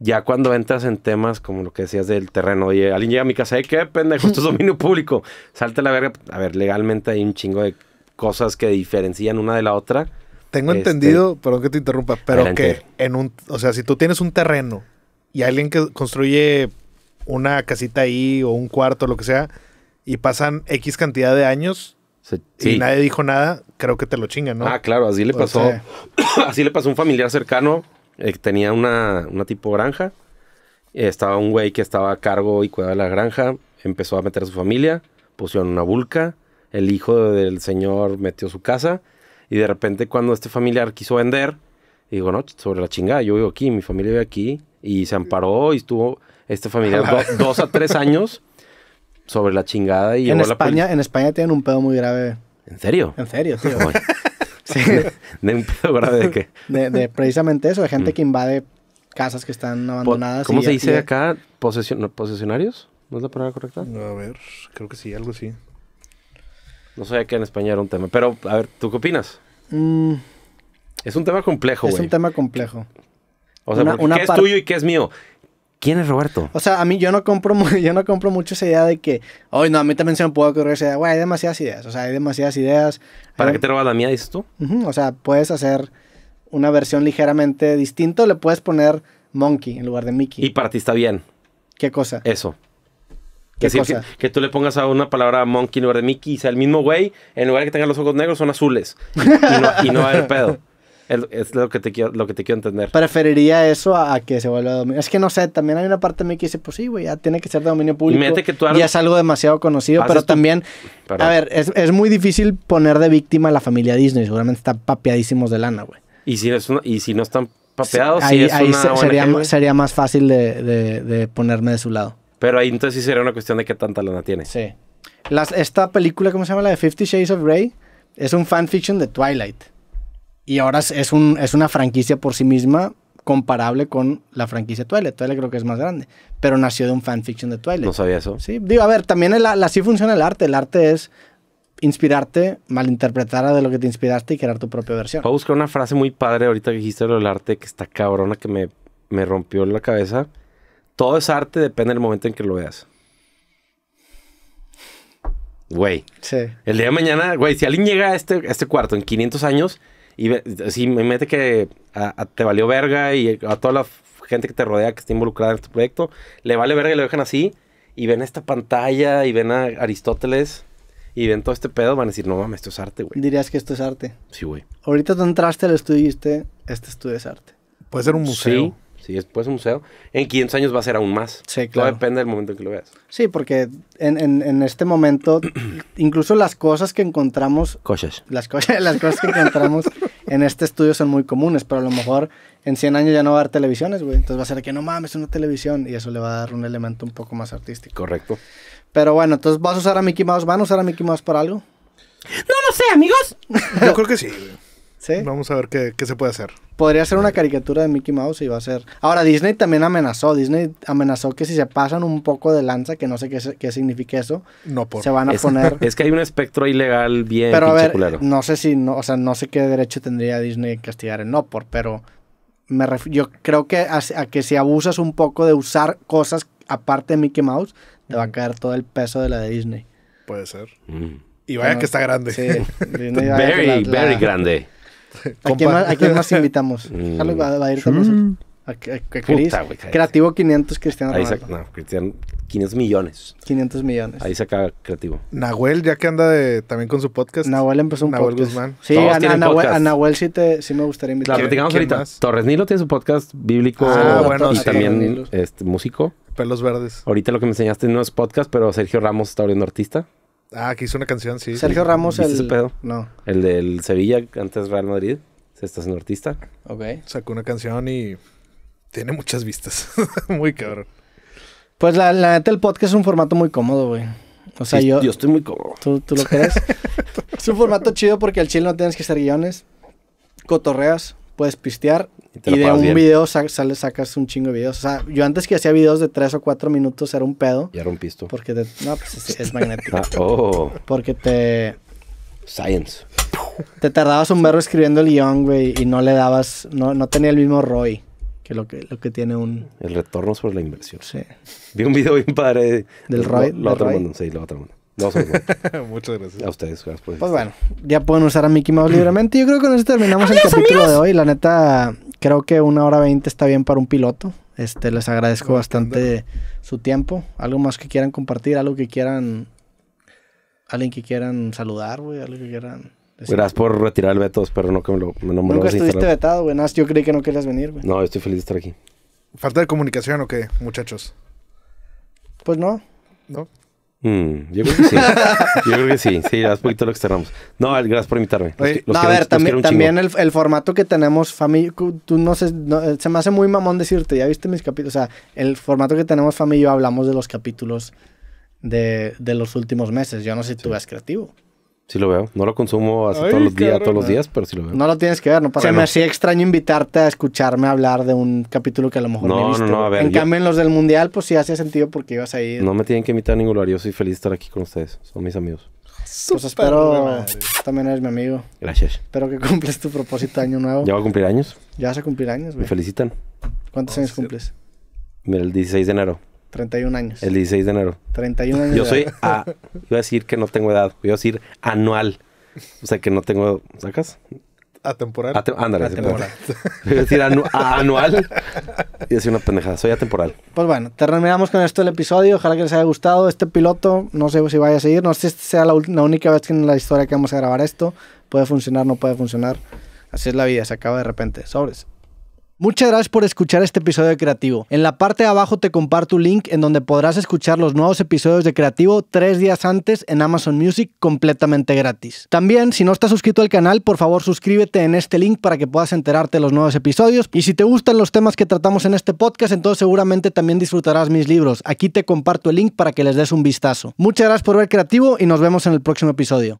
Ya cuando entras en temas como lo que decías del terreno, oye, alguien llega a mi casa, y ¿qué pendejo? Esto es dominio público. Salte la verga. A ver, legalmente hay un chingo de cosas que diferencian una de la otra. Tengo este, entendido, perdón que te interrumpa, pero que en un, o sea, si tú tienes un terreno y alguien que construye una casita ahí o un cuarto, lo que sea, y pasan X cantidad de años, nadie dijo nada, creo que te lo chingan, ¿no? Ah, claro, así le pasó. así le pasó a un familiar cercano eh, que tenía una, una tipo granja. estaba un güey que estaba a cargo y cuidaba la granja. Empezó a meter a su familia, pusieron una vulca. El hijo del señor metió su casa. Y de repente, cuando este familiar quiso vender, digo, no, sobre la chingada, yo vivo aquí, mi familia vive aquí. Y se amparó y estuvo este familiar dos a tres años sobre la chingada y en España, en España tienen un pedo muy grave. ¿En serio? En serio, tío. sí. ¿De, un pedo grave de qué? De, precisamente eso, de gente mm. que invade casas que están abandonadas. ¿Cómo se dice acá? ¿Posesionarios? ¿No es la palabra correcta? A ver, creo que sí, algo así. No sabía que en España era un tema. Pero, a ver, ¿tú qué opinas? Mm. Es un tema complejo, güey. Es un tema complejo. O sea, ¿qué es tuyo y qué es mío? ¿Quién es Roberto? O sea, a mí yo no compro, yo no compro mucho esa idea de que, hoy no, a mí también se me puede ocurrir esa idea, güey, hay demasiadas ideas, o sea, hay demasiadas ideas. ¿Para eh, qué te robas la mía, dices tú? O sea, puedes hacer una versión ligeramente distinta, le puedes poner Monkey en lugar de Mickey. Y para ti está bien. ¿Qué cosa? Eso. ¿Qué cosa? Que, tú le pongas a una palabra monkey en lugar de Mickey y sea el mismo güey, en lugar de que tenga los ojos negros, son azules. Y no, y no va a haber pedo. Es, lo, que te quiero, lo que te quiero entender. Preferiría eso a, que se vuelva dominio. Es que no sé, también hay una parte de mí que dice, pues sí, güey, ya tiene que ser de dominio público. Y es algo demasiado conocido, pero también, a ver, es, muy difícil poner de víctima a la familia Disney. Seguramente están papeadísimos de lana, güey. Y si, y si no están papeados, ahí, sería, más fácil de, ponerme de su lado. Pero ahí entonces sí sería una cuestión de qué tanta lana tiene. Sí. esta película, ¿cómo se llama? La de Fifty Shades of Grey, es un fanfiction de Twilight. Y ahora es, un, es una franquicia por sí misma comparable con la franquicia Twilight. Twilight creo que es más grande, pero nació de un fanfiction de Twilight. No sabía eso. Sí, digo, a ver, también así funciona el arte. El arte es inspirarte, malinterpretar de lo que te inspiraste y crear tu propia versión. Voy a buscar una frase muy padre ahorita que dijiste lo del arte que está cabrona, que me, me rompió la cabeza. Todo es arte, depende del momento en que lo veas. Güey. Sí. El día de mañana, güey, si alguien llega a este, a este cuarto en 500 años y si me mete que te valió verga y a toda la gente que te rodea que está involucrada en este proyecto, le vale verga y lo dejan así. Y ven esta pantalla y ven a Aristóteles y ven todo este pedo, van a decir, no mames, esto es arte, güey. Dirías que esto es arte. Sí, güey. Ahorita tú entraste lo estudio este estudio es arte. Puede ser un museo. Sí, sí, puede ser un museo. En 500 años va a ser aún más. Sí, claro. Todo depende del momento en que lo veas. Sí, porque en, en, este momento, incluso las cosas que encontramos... Coches. Las, las cosas que encontramos en este estudio son muy comunes, pero a lo mejor en 100 años ya no va a haber televisiones, güey. Entonces va a ser que no mames, una televisión. Y eso le va a dar un elemento un poco más artístico. Correcto. Pero bueno, entonces vas a usar a Mickey Mouse. ¿Van a usar a Mickey Mouse para algo? No lo sé, amigos. Yo creo que sí, Vamos a ver qué, se puede hacer. Podría ser una caricatura de Mickey Mouse y va a ser. Ahora, Disney también amenazó. Disney amenazó que si se pasan un poco de lanza, que no sé qué, qué significa eso, se van a poner. Es que hay un espectro ilegal bien Pero a ver, no sé si, no, o sea, no sé qué derecho tendría Disney castigar el no por, pero me yo creo que a, que si abusas un poco de usar cosas aparte de Mickey Mouse, te va a caer todo el peso de la de Disney. Puede ser. Mm. Y vaya que está grande. Sí, Disney very, very grande. ¿A quién, más, ¿A invitamos? Mm. a ir mm. creativo 500 Cristiano Ronaldo. Ahí saca, 500 millones. 500 millones. Ahí saca creativo. Nahuel, ya que anda también con su podcast. Nahuel empezó un podcast. Sí, a, Nahuel, sí, te, me gustaría invitar. La platicamos ahorita. Torres Nilo tiene su podcast bíblico ah, y también este, músico. Pelos verdes. Ahorita lo que me enseñaste no es podcast, pero Sergio Ramos está abriendo artista. Ah, que hizo una canción, sí. Sergio Ramos, el. No. El del Sevilla, antes Real Madrid. Se está haciendo artista. Ok. Sacó una canción y tiene muchas vistas. muy cabrón. Pues la, la neta, el podcast es un formato muy cómodo, güey. O sea, yo. Yo estoy muy cómodo. ¿tú, lo crees? es un formato chido porque al chile no tienes que hacer guiones. Cotorreas, puedes pistear y, de un video sale, sacas un chingo de videos. O sea, yo antes que hacía videos de 3 o 4 minutos era un pedo. Y era un pisto. Porque no, pues es, magnético. Ah, oh. Porque te... Science. Te tardabas un verbo escribiendo el guión, güey, y no le dabas, no, no tenía el mismo ROI que lo que, lo que tiene un... El retorno sobre la inversión. Sí. Vi un video bien padre. Del ROI. sí, lo otro mundo. Muchas gracias. A ustedes, Pues bueno, ya pueden usar a Mickey Mouse libremente. Yo creo que con eso terminamos el capítulo de hoy. La neta, creo que una hora veinte está bien para un piloto. Este, les agradezco bastante su tiempo. Algo más que quieran compartir, algo que quieran. Alguien que quieran saludar, güey, algo que quieran. Gracias por retirar el veto, espero no que me lo, no Nunca estuviste vetado, güey. Yo creí que no querías venir, güey. No, estoy feliz de estar aquí. ¿Falta de comunicación o qué, muchachos? Pues no. ¿No? Mm, yo creo que sí. yo creo que sí. Sí, es poquito lo que cerramos. No, gracias por invitarme. no, a ver, también, el, formato que tenemos, familia, tú no sé, se me hace muy mamón decirte, ya viste mis capítulos. O sea, el formato que tenemos, familia, hablamos de los capítulos de, de los últimos meses. Yo no sé si tú eres creativo. Sí lo veo. No lo consumo así todos los días, todos los días, pero sí lo veo. No lo tienes que ver, no pasa nada. Se me hacía extraño invitarte a escucharme hablar de un capítulo que a lo mejor no, he visto. No, no, a ver. En cambio, en los del Mundial, pues sí hacía sentido porque ibas ahí. No me tienen que invitar a ningún lugar. Yo soy feliz de estar aquí con ustedes. Son mis amigos. Pues espero. También eres mi amigo. Gracias. Espero que cumples tu propósito año nuevo. ¿Ya va a cumplir años? Ya vas a cumplir años, güey. Me felicitan. ¿Cuántos años cumples? Mira, el 16 de enero. 31 años. El 16 de enero. 31 Yo soy a. Iba a decir que no tengo edad. Iba a decir anual. O sea que no tengo. ¿Sacas? Atemporal. temporal. ándale, atemporal. Iba a decir a anual. Y decir una pendejada. Soy atemporal. Pues bueno, terminamos con esto el episodio. Ojalá que les haya gustado. Este piloto, no sé si vaya a seguir. No sé si sea la, la única vez que en la historia que vamos a grabar esto. Puede funcionar, no puede funcionar. Así es la vida. Se acaba de repente. Sobres. Muchas gracias por escuchar este episodio de Creativo. En la parte de abajo te comparto un link en donde podrás escuchar los nuevos episodios de Creativo tres días antes en Amazon Music completamente gratis. También, si no estás suscrito al canal, por favor suscríbete en este link para que puedas enterarte de los nuevos episodios. Y si te gustan los temas que tratamos en este podcast, entonces seguramente también disfrutarás mis libros. Aquí te comparto el link para que les des un vistazo. Muchas gracias por ver Creativo y nos vemos en el próximo episodio.